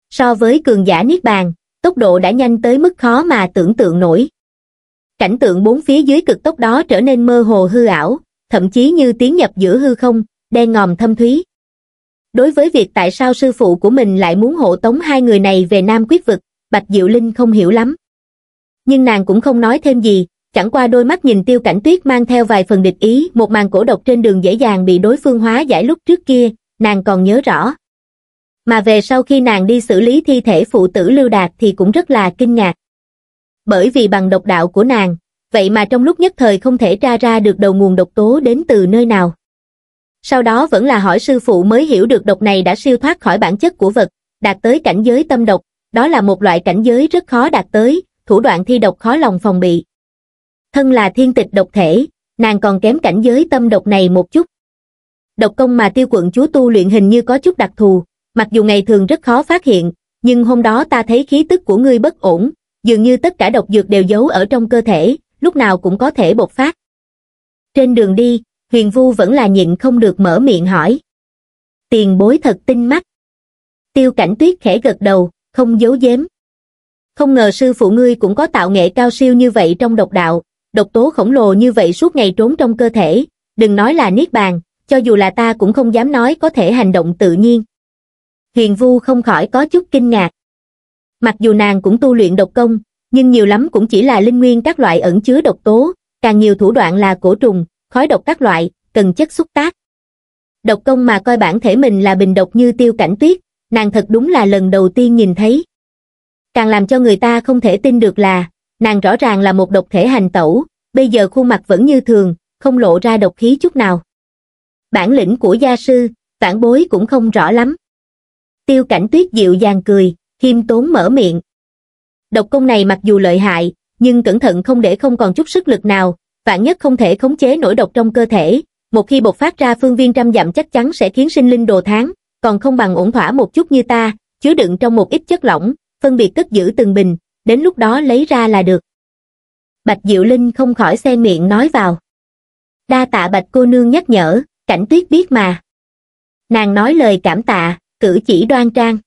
Speaker 1: So với cường giả Niết Bàn, tốc độ đã nhanh tới mức khó mà tưởng tượng nổi. Cảnh tượng bốn phía dưới cực tốc đó trở nên mơ hồ hư ảo, thậm chí như tiến nhập giữa hư không, đen ngòm thâm thúy. Đối với việc tại sao sư phụ của mình lại muốn hộ tống hai người này về Nam Quyết Vực, Bạch Diệu Linh không hiểu lắm. Nhưng nàng cũng không nói thêm gì, chẳng qua đôi mắt nhìn tiêu cảnh tuyết mang theo vài phần địch ý một màn cổ độc trên đường dễ dàng bị đối phương hóa giải lúc trước kia nàng còn nhớ rõ mà về sau khi nàng đi xử lý thi thể phụ tử lưu đạt thì cũng rất là kinh ngạc bởi vì bằng độc đạo của nàng vậy mà trong lúc nhất thời không thể tra ra được đầu nguồn độc tố đến từ nơi nào sau đó vẫn là hỏi sư phụ mới hiểu được độc này đã siêu thoát khỏi bản chất của vật đạt tới cảnh giới tâm độc đó là một loại cảnh giới rất khó đạt tới thủ đoạn thi độc khó lòng phòng bị thân là thiên tịch độc thể nàng còn kém cảnh giới tâm độc này một chút độc công mà tiêu quận chúa tu luyện hình như có chút đặc thù mặc dù ngày thường rất khó phát hiện nhưng hôm đó ta thấy khí tức của ngươi bất ổn dường như tất cả độc dược đều giấu ở trong cơ thể lúc nào cũng có thể bộc phát trên đường đi huyền vu vẫn là nhịn không được mở miệng hỏi tiền bối thật tinh mắt tiêu cảnh tuyết khẽ gật đầu không giấu giếm không ngờ sư phụ ngươi cũng có tạo nghệ cao siêu như vậy trong độc đạo độc tố khổng lồ như vậy suốt ngày trốn trong cơ thể, đừng nói là niết bàn, cho dù là ta cũng không dám nói có thể hành động tự nhiên. Huyền Vu không khỏi có chút kinh ngạc. Mặc dù nàng cũng tu luyện độc công, nhưng nhiều lắm cũng chỉ là linh nguyên các loại ẩn chứa độc tố, càng nhiều thủ đoạn là cổ trùng, khói độc các loại, cần chất xúc tác. Độc công mà coi bản thể mình là bình độc như tiêu cảnh tuyết, nàng thật đúng là lần đầu tiên nhìn thấy. Càng làm cho người ta không thể tin được là, nàng rõ ràng là một độc thể hành tẩu, bây giờ khuôn mặt vẫn như thường, không lộ ra độc khí chút nào. Bản lĩnh của gia sư, phản bối cũng không rõ lắm. Tiêu cảnh tuyết dịu dàng cười, khiêm tốn mở miệng. Độc công này mặc dù lợi hại, nhưng cẩn thận không để không còn chút sức lực nào, vạn nhất không thể khống chế nổi độc trong cơ thể, một khi bộc phát ra phương viên trăm dặm chắc chắn sẽ khiến sinh linh đồ tháng, còn không bằng ổn thỏa một chút như ta, chứa đựng trong một ít chất lỏng, phân biệt cất giữ từng bình, đến lúc đó lấy ra là được. Bạch Diệu Linh không khỏi xen miệng nói vào. Đa tạ Bạch cô nương nhắc nhở, cảnh tuyết biết mà. Nàng nói lời cảm tạ, cử chỉ đoan trang.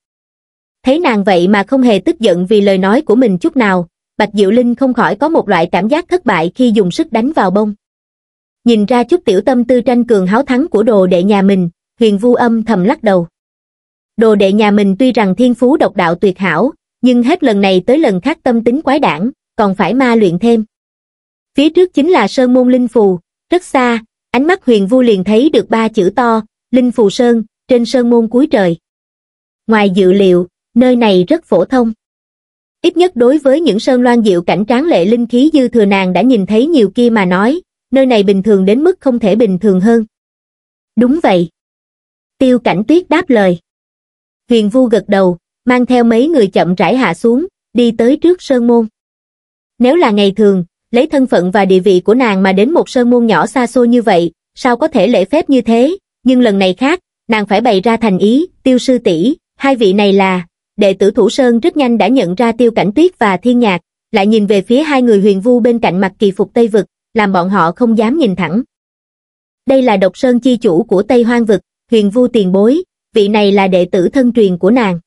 Speaker 1: Thấy nàng vậy mà không hề tức giận vì lời nói của mình chút nào, Bạch Diệu Linh không khỏi có một loại cảm giác thất bại khi dùng sức đánh vào bông. Nhìn ra chút tiểu tâm tư tranh cường háo thắng của đồ đệ nhà mình, huyền vu âm thầm lắc đầu. Đồ đệ nhà mình tuy rằng thiên phú độc đạo tuyệt hảo, nhưng hết lần này tới lần khác tâm tính quái đản còn phải ma luyện thêm phía trước chính là sơn môn linh phù rất xa ánh mắt huyền vu liền thấy được ba chữ to linh phù sơn trên sơn môn cuối trời ngoài dự liệu nơi này rất phổ thông ít nhất đối với những sơn loan diệu cảnh tráng lệ linh khí dư thừa nàng đã nhìn thấy nhiều kia mà nói nơi này bình thường đến mức không thể bình thường hơn đúng vậy tiêu cảnh tuyết đáp lời huyền vu gật đầu mang theo mấy người chậm rãi hạ xuống, đi tới trước sơn môn. Nếu là ngày thường, lấy thân phận và địa vị của nàng mà đến một sơn môn nhỏ xa xôi như vậy, sao có thể lễ phép như thế, nhưng lần này khác, nàng phải bày ra thành ý, tiêu sư tỷ hai vị này là, đệ tử thủ sơn rất nhanh đã nhận ra tiêu cảnh tuyết và thiên nhạc, lại nhìn về phía hai người huyền vu bên cạnh mặt kỳ phục Tây Vực, làm bọn họ không dám nhìn thẳng. Đây là độc sơn chi chủ của Tây Hoang Vực, huyền vu tiền bối, vị này là đệ tử thân truyền của nàng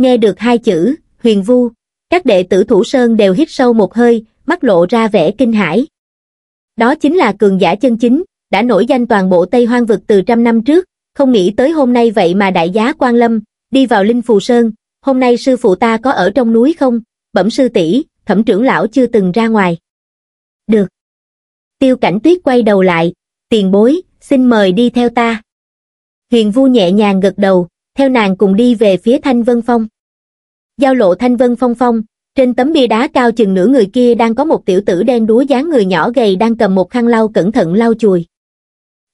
Speaker 1: nghe được hai chữ, huyền vu, các đệ tử Thủ Sơn đều hít sâu một hơi, mắt lộ ra vẻ kinh hãi. Đó chính là cường giả chân chính, đã nổi danh toàn bộ Tây Hoang vực từ trăm năm trước, không nghĩ tới hôm nay vậy mà đại giá Quang Lâm, đi vào Linh Phù Sơn, hôm nay sư phụ ta có ở trong núi không? Bẩm sư tỷ, thẩm trưởng lão chưa từng ra ngoài. Được. Tiêu cảnh tuyết quay đầu lại, tiền bối, xin mời đi theo ta. Huyền Vu nhẹ nhàng gật đầu, theo nàng cùng đi về phía Thanh Vân Phong. Giao lộ Thanh Vân Phong Phong, trên tấm bia đá cao chừng nửa người kia đang có một tiểu tử đen đúa dáng người nhỏ gầy đang cầm một khăn lau cẩn thận lau chùi.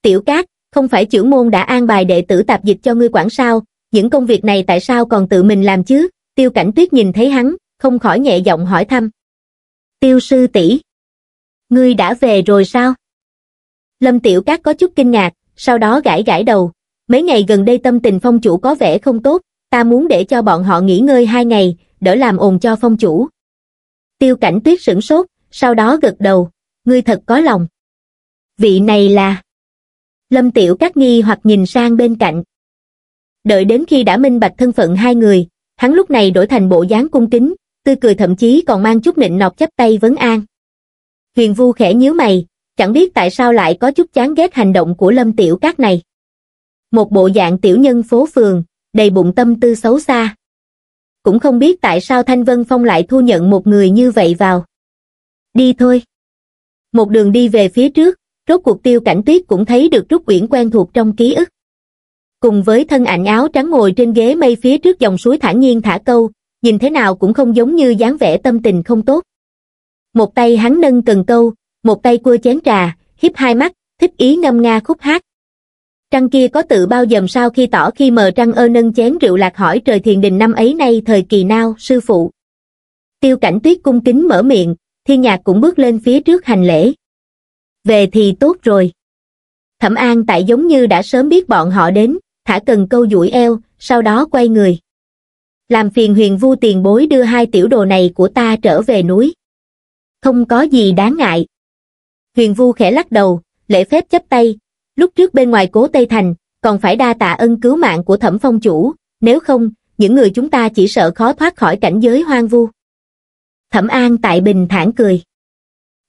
Speaker 1: Tiểu Cát, không phải trưởng môn đã an bài đệ tử tạp dịch cho ngươi quản sao, những công việc này tại sao còn tự mình làm chứ? Tiêu Cảnh Tuyết nhìn thấy hắn, không khỏi nhẹ giọng hỏi thăm. Tiêu sư tỷ, ngươi đã về rồi sao? Lâm Tiểu Cát có chút kinh ngạc, sau đó gãi gãi đầu, mấy ngày gần đây tâm tình phong chủ có vẻ không tốt, ta muốn để cho bọn họ nghỉ ngơi hai ngày, đỡ làm ồn cho phong chủ. Tiêu cảnh tuyết sửng sốt, sau đó gật đầu, ngươi thật có lòng. Vị này là... Lâm Tiểu Cát nghi hoặc nhìn sang bên cạnh. Đợi đến khi đã minh bạch thân phận hai người, hắn lúc này đổi thành bộ dáng cung kính, tươi cười thậm chí còn mang chút nịnh nọt chấp tay vấn an. Huyền Vu khẽ nhíu mày, chẳng biết tại sao lại có chút chán ghét hành động của Lâm Tiểu Cát này một bộ dạng tiểu nhân phố phường, đầy bụng tâm tư xấu xa. Cũng không biết tại sao Thanh Vân Phong lại thu nhận một người như vậy vào. Đi thôi. Một đường đi về phía trước, rốt cuộc tiêu cảnh tuyết cũng thấy được rút quyển quen thuộc trong ký ức. Cùng với thân ảnh áo trắng ngồi trên ghế mây phía trước dòng suối thản nhiên thả câu, nhìn thế nào cũng không giống như dáng vẻ tâm tình không tốt. Một tay hắn nâng cần câu, một tay cua chén trà, hiếp hai mắt, thích ý ngâm nga khúc hát. Trăng kia có tự bao dầm sao khi tỏ khi mờ trăng ơ nâng chén rượu lạc hỏi trời thiền đình năm ấy nay thời kỳ nào, sư phụ. Tiêu cảnh tuyết cung kính mở miệng, thiên nhạc cũng bước lên phía trước hành lễ. Về thì tốt rồi. Thẩm An tại giống như đã sớm biết bọn họ đến, thả cần câu duỗi eo, sau đó quay người. Làm phiền huyền vu tiền bối đưa hai tiểu đồ này của ta trở về núi. Không có gì đáng ngại. Huyền vu khẽ lắc đầu, lễ phép chấp tay, lúc trước bên ngoài cố Tây Thành, còn phải đa tạ ân cứu mạng của thẩm phong chủ, nếu không, những người chúng ta chỉ sợ khó thoát khỏi cảnh giới hoang vu. Thẩm An tại bình thản cười.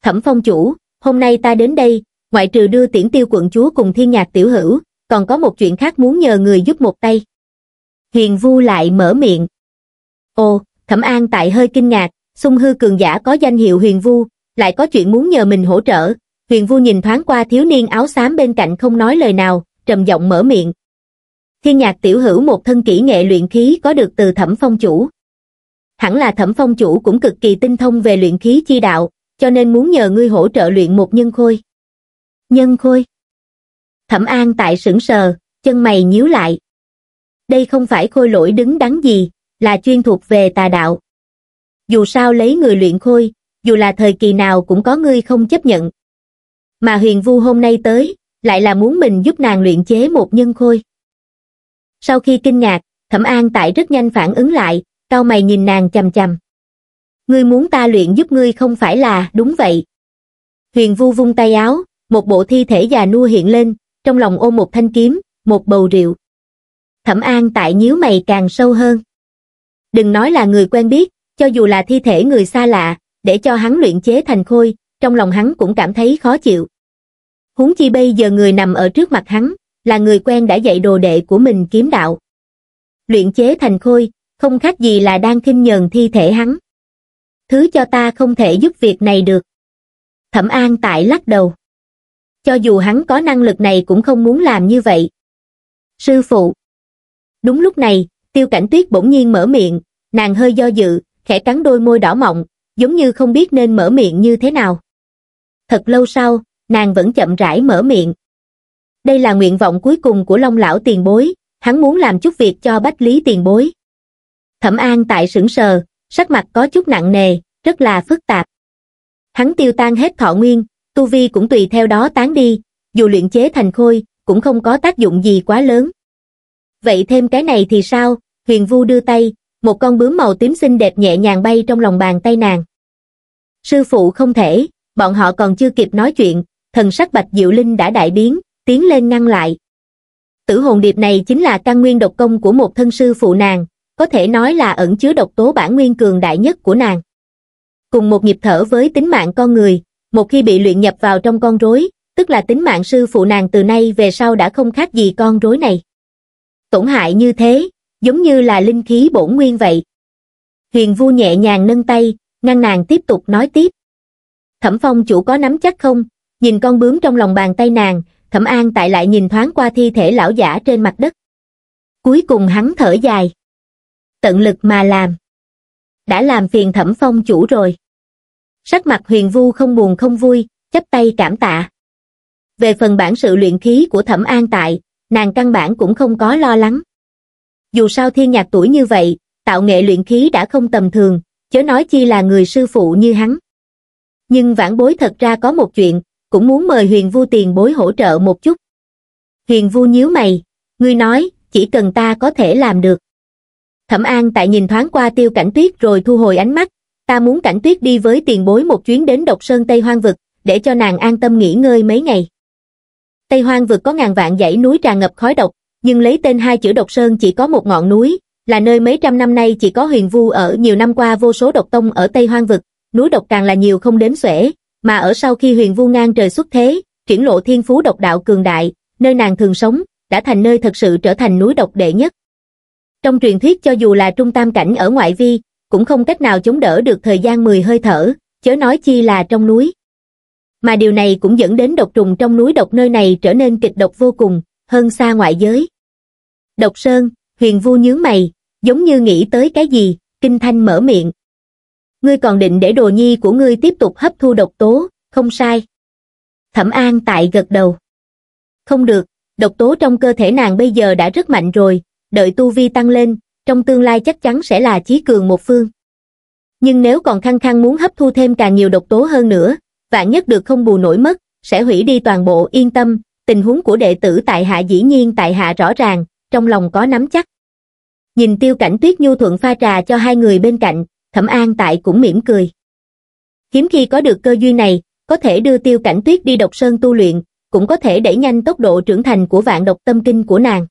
Speaker 1: Thẩm phong chủ, hôm nay ta đến đây, ngoại trừ đưa tiễn tiêu quận chúa cùng thiên nhạc tiểu hữu, còn có một chuyện khác muốn nhờ người giúp một tay. Hiền Vu lại mở miệng. Ồ, Thẩm An tại hơi kinh ngạc, sung hư cường giả có danh hiệu Huyền Vu, lại có chuyện muốn nhờ mình hỗ trợ, Huyền Vu nhìn thoáng qua thiếu niên áo xám bên cạnh không nói lời nào, trầm giọng mở miệng. Thiên nhạc tiểu hữu một thân kỹ nghệ luyện khí có được từ thẩm phong chủ. Hẳn là thẩm phong chủ cũng cực kỳ tinh thông về luyện khí chi đạo, cho nên muốn nhờ ngươi hỗ trợ luyện một nhân khôi. Nhân khôi. Thẩm an tại sững sờ, chân mày nhíu lại. Đây không phải khôi lỗi đứng đắn gì, là chuyên thuộc về tà đạo. Dù sao lấy người luyện khôi, dù là thời kỳ nào cũng có ngươi không chấp nhận, mà huyền vu hôm nay tới, lại là muốn mình giúp nàng luyện chế một nhân khôi. Sau khi kinh ngạc, Thẩm An Tại rất nhanh phản ứng lại, cao mày nhìn nàng chầm chầm. Ngươi muốn ta luyện giúp ngươi không phải là đúng vậy. Huyền vu vung tay áo, một bộ thi thể già nua hiện lên, trong lòng ôm một thanh kiếm, một bầu rượu. Thẩm An Tại nhíu mày càng sâu hơn. Đừng nói là người quen biết, cho dù là thi thể người xa lạ, để cho hắn luyện chế thành khôi, trong lòng hắn cũng cảm thấy khó chịu. Huống chi bây giờ người nằm ở trước mặt hắn, là người quen đã dạy đồ đệ của mình kiếm đạo. Luyện chế thành khôi, không khác gì là đang khinh nhờn thi thể hắn. Thứ cho ta không thể giúp việc này được. Thẩm An tại lắc đầu. Cho dù hắn có năng lực này cũng không muốn làm như vậy. Sư phụ. Đúng lúc này, tiêu cảnh tuyết bỗng nhiên mở miệng, nàng hơi do dự, khẽ cắn đôi môi đỏ mọng, giống như không biết nên mở miệng như thế nào thật lâu sau nàng vẫn chậm rãi mở miệng đây là nguyện vọng cuối cùng của long lão tiền bối hắn muốn làm chút việc cho bách lý tiền bối thẩm an tại sững sờ sắc mặt có chút nặng nề rất là phức tạp hắn tiêu tan hết thọ nguyên tu vi cũng tùy theo đó tán đi dù luyện chế thành khôi cũng không có tác dụng gì quá lớn vậy thêm cái này thì sao huyền vu đưa tay một con bướm màu tím xinh đẹp nhẹ nhàng bay trong lòng bàn tay nàng sư phụ không thể bọn họ còn chưa kịp nói chuyện, thần sắc Bạch Diệu Linh đã đại biến, tiến lên ngăn lại. Tử hồn điệp này chính là căn nguyên độc công của một thân sư phụ nàng, có thể nói là ẩn chứa độc tố bản nguyên cường đại nhất của nàng. Cùng một nhịp thở với tính mạng con người, một khi bị luyện nhập vào trong con rối, tức là tính mạng sư phụ nàng từ nay về sau đã không khác gì con rối này. Tổn hại như thế, giống như là linh khí bổn nguyên vậy. Huyền Vu nhẹ nhàng nâng tay, ngăn nàng tiếp tục nói tiếp. Thẩm Phong chủ có nắm chắc không? Nhìn con bướm trong lòng bàn tay nàng, Thẩm An tại lại nhìn thoáng qua thi thể lão giả trên mặt đất. Cuối cùng hắn thở dài. Tận lực mà làm. Đã làm phiền Thẩm Phong chủ rồi. Sắc mặt huyền vu không buồn không vui, chắp tay cảm tạ. Về phần bản sự luyện khí của Thẩm An tại, nàng căn bản cũng không có lo lắng. Dù sao thiên nhạc tuổi như vậy, tạo nghệ luyện khí đã không tầm thường, chớ nói chi là người sư phụ như hắn nhưng vãn bối thật ra có một chuyện, cũng muốn mời huyền vu tiền bối hỗ trợ một chút. Huyền vu nhíu mày, ngươi nói, chỉ cần ta có thể làm được. Thẩm An tại nhìn thoáng qua tiêu cảnh tuyết rồi thu hồi ánh mắt, ta muốn cảnh tuyết đi với tiền bối một chuyến đến độc sơn Tây Hoang Vực, để cho nàng an tâm nghỉ ngơi mấy ngày. Tây Hoang Vực có ngàn vạn dãy núi tràn ngập khói độc, nhưng lấy tên hai chữ độc sơn chỉ có một ngọn núi, là nơi mấy trăm năm nay chỉ có huyền vu ở nhiều năm qua vô số độc tông ở Tây Hoang Vực, núi độc càng là nhiều không đếm xuể, mà ở sau khi huyền vu ngang trời xuất thế, triển lộ thiên phú độc đạo cường đại, nơi nàng thường sống, đã thành nơi thật sự trở thành núi độc đệ nhất. Trong truyền thuyết cho dù là trung tam cảnh ở ngoại vi, cũng không cách nào chống đỡ được thời gian 10 hơi thở, chớ nói chi là trong núi. Mà điều này cũng dẫn đến độc trùng trong núi độc nơi này trở nên kịch độc vô cùng, hơn xa ngoại giới. Độc Sơn, huyền vu nhướng mày, giống như nghĩ tới cái gì, kinh thanh mở miệng ngươi còn định để đồ nhi của ngươi tiếp tục hấp thu độc tố không sai thẩm an tại gật đầu không được độc tố trong cơ thể nàng bây giờ đã rất mạnh rồi đợi tu vi tăng lên trong tương lai chắc chắn sẽ là chí cường một phương nhưng nếu còn khăng khăng muốn hấp thu thêm càng nhiều độc tố hơn nữa vạn nhất được không bù nổi mất sẽ hủy đi toàn bộ yên tâm tình huống của đệ tử tại hạ dĩ nhiên tại hạ rõ ràng trong lòng có nắm chắc nhìn tiêu cảnh tuyết nhu thuận pha trà cho hai người bên cạnh thẩm an tại cũng mỉm cười hiếm khi có được cơ duy này có thể đưa tiêu cảnh tuyết đi độc sơn tu luyện cũng có thể đẩy nhanh tốc độ trưởng thành của vạn độc tâm kinh của nàng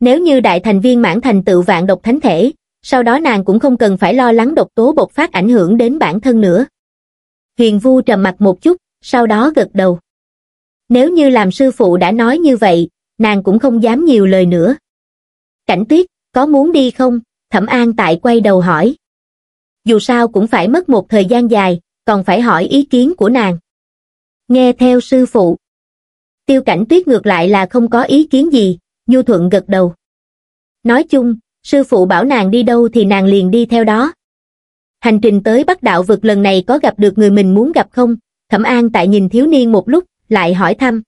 Speaker 1: nếu như đại thành viên mãn thành tựu vạn độc thánh thể sau đó nàng cũng không cần phải lo lắng độc tố bộc phát ảnh hưởng đến bản thân nữa huyền vu trầm mặt một chút sau đó gật đầu nếu như làm sư phụ đã nói như vậy nàng cũng không dám nhiều lời nữa cảnh tuyết có muốn đi không thẩm an tại quay đầu hỏi dù sao cũng phải mất một thời gian dài, còn phải hỏi ý kiến của nàng. Nghe theo sư phụ. Tiêu cảnh tuyết ngược lại là không có ý kiến gì, nhu thuận gật đầu. Nói chung, sư phụ bảo nàng đi đâu thì nàng liền đi theo đó. Hành trình tới Bắc Đạo vực lần này có gặp được người mình muốn gặp không? Thẩm An tại nhìn thiếu niên một lúc, lại hỏi thăm.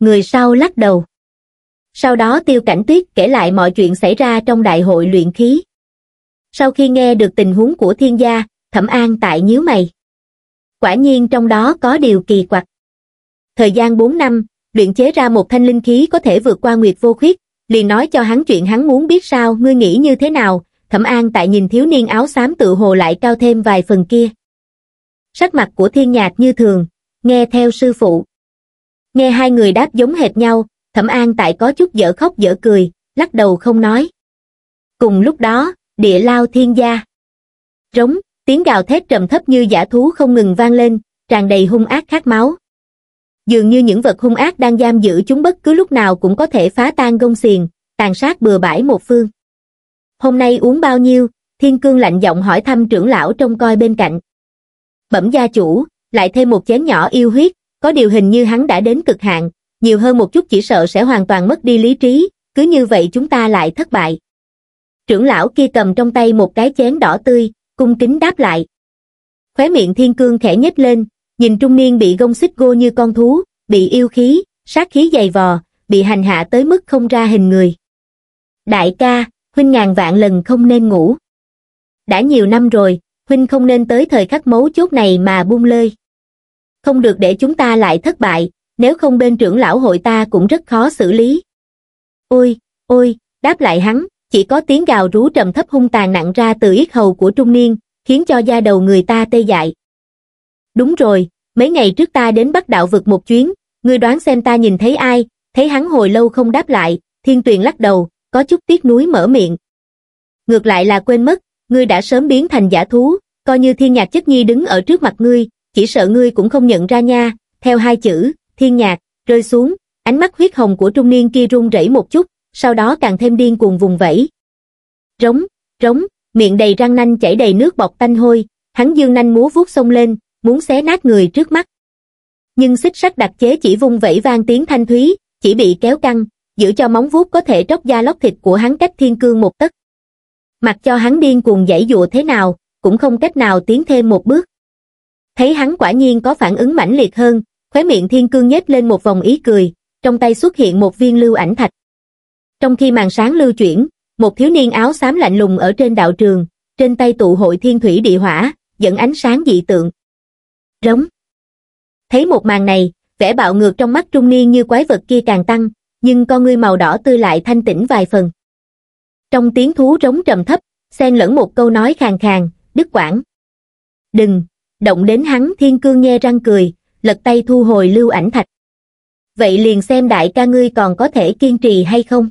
Speaker 1: Người sau lắc đầu. Sau đó Tiêu Cảnh Tuyết kể lại mọi chuyện xảy ra trong đại hội luyện khí sau khi nghe được tình huống của thiên gia thẩm an tại nhíu mày quả nhiên trong đó có điều kỳ quặc thời gian 4 năm luyện chế ra một thanh linh khí có thể vượt qua nguyệt vô khuyết liền nói cho hắn chuyện hắn muốn biết sao ngươi nghĩ như thế nào thẩm an tại nhìn thiếu niên áo xám tự hồ lại cao thêm vài phần kia sắc mặt của thiên nhạc như thường nghe theo sư phụ nghe hai người đáp giống hệt nhau thẩm an tại có chút dở khóc dở cười lắc đầu không nói cùng lúc đó địa lao thiên gia. Rống, tiếng gào thét trầm thấp như giả thú không ngừng vang lên, tràn đầy hung ác khát máu. Dường như những vật hung ác đang giam giữ chúng bất cứ lúc nào cũng có thể phá tan gông xiềng, tàn sát bừa bãi một phương. Hôm nay uống bao nhiêu, thiên cương lạnh giọng hỏi thăm trưởng lão trông coi bên cạnh. Bẩm gia chủ, lại thêm một chén nhỏ yêu huyết, có điều hình như hắn đã đến cực hạn, nhiều hơn một chút chỉ sợ sẽ hoàn toàn mất đi lý trí, cứ như vậy chúng ta lại thất bại trưởng lão kia cầm trong tay một cái chén đỏ tươi cung kính đáp lại khóe miệng thiên cương khẽ nhếch lên nhìn trung niên bị gông xích gô như con thú bị yêu khí sát khí dày vò bị hành hạ tới mức không ra hình người đại ca huynh ngàn vạn lần không nên ngủ đã nhiều năm rồi huynh không nên tới thời khắc mấu chốt này mà buông lơi không được để chúng ta lại thất bại nếu không bên trưởng lão hội ta cũng rất khó xử lý ôi ôi đáp lại hắn chỉ có tiếng gào rú trầm thấp hung tàn nặng ra từ yết hầu của trung niên, khiến cho da đầu người ta tê dại. Đúng rồi, mấy ngày trước ta đến Bắc Đạo vực một chuyến, ngươi đoán xem ta nhìn thấy ai, thấy hắn hồi lâu không đáp lại, thiên tuyền lắc đầu, có chút tiếc núi mở miệng. Ngược lại là quên mất, ngươi đã sớm biến thành giả thú, coi như thiên nhạc chất nhi đứng ở trước mặt ngươi, chỉ sợ ngươi cũng không nhận ra nha, theo hai chữ, thiên nhạc, rơi xuống, ánh mắt huyết hồng của trung niên kia run rẩy một chút, sau đó càng thêm điên cuồng vùng vẫy. Rống, rống, miệng đầy răng nanh chảy đầy nước bọt tanh hôi, hắn dương nanh múa vuốt sông lên, muốn xé nát người trước mắt. Nhưng xích sắt đặc chế chỉ vung vẫy vang tiếng thanh thúy, chỉ bị kéo căng, giữ cho móng vuốt có thể tróc da lóc thịt của hắn cách thiên cương một tấc. Mặc cho hắn điên cuồng dãy dụa thế nào, cũng không cách nào tiến thêm một bước. Thấy hắn quả nhiên có phản ứng mãnh liệt hơn, khóe miệng thiên cương nhếch lên một vòng ý cười, trong tay xuất hiện một viên lưu ảnh thạch. Trong khi màn sáng lưu chuyển, một thiếu niên áo xám lạnh lùng ở trên đạo trường, trên tay tụ hội thiên thủy địa hỏa, dẫn ánh sáng dị tượng. Rống. Thấy một màn này, vẻ bạo ngược trong mắt trung niên như quái vật kia càng tăng, nhưng con ngươi màu đỏ tươi lại thanh tĩnh vài phần. Trong tiếng thú rống trầm thấp, xen lẫn một câu nói khàn khàn, đứt quảng. Đừng, động đến hắn thiên cương nghe răng cười, lật tay thu hồi lưu ảnh thạch. Vậy liền xem đại ca ngươi còn có thể kiên trì hay không?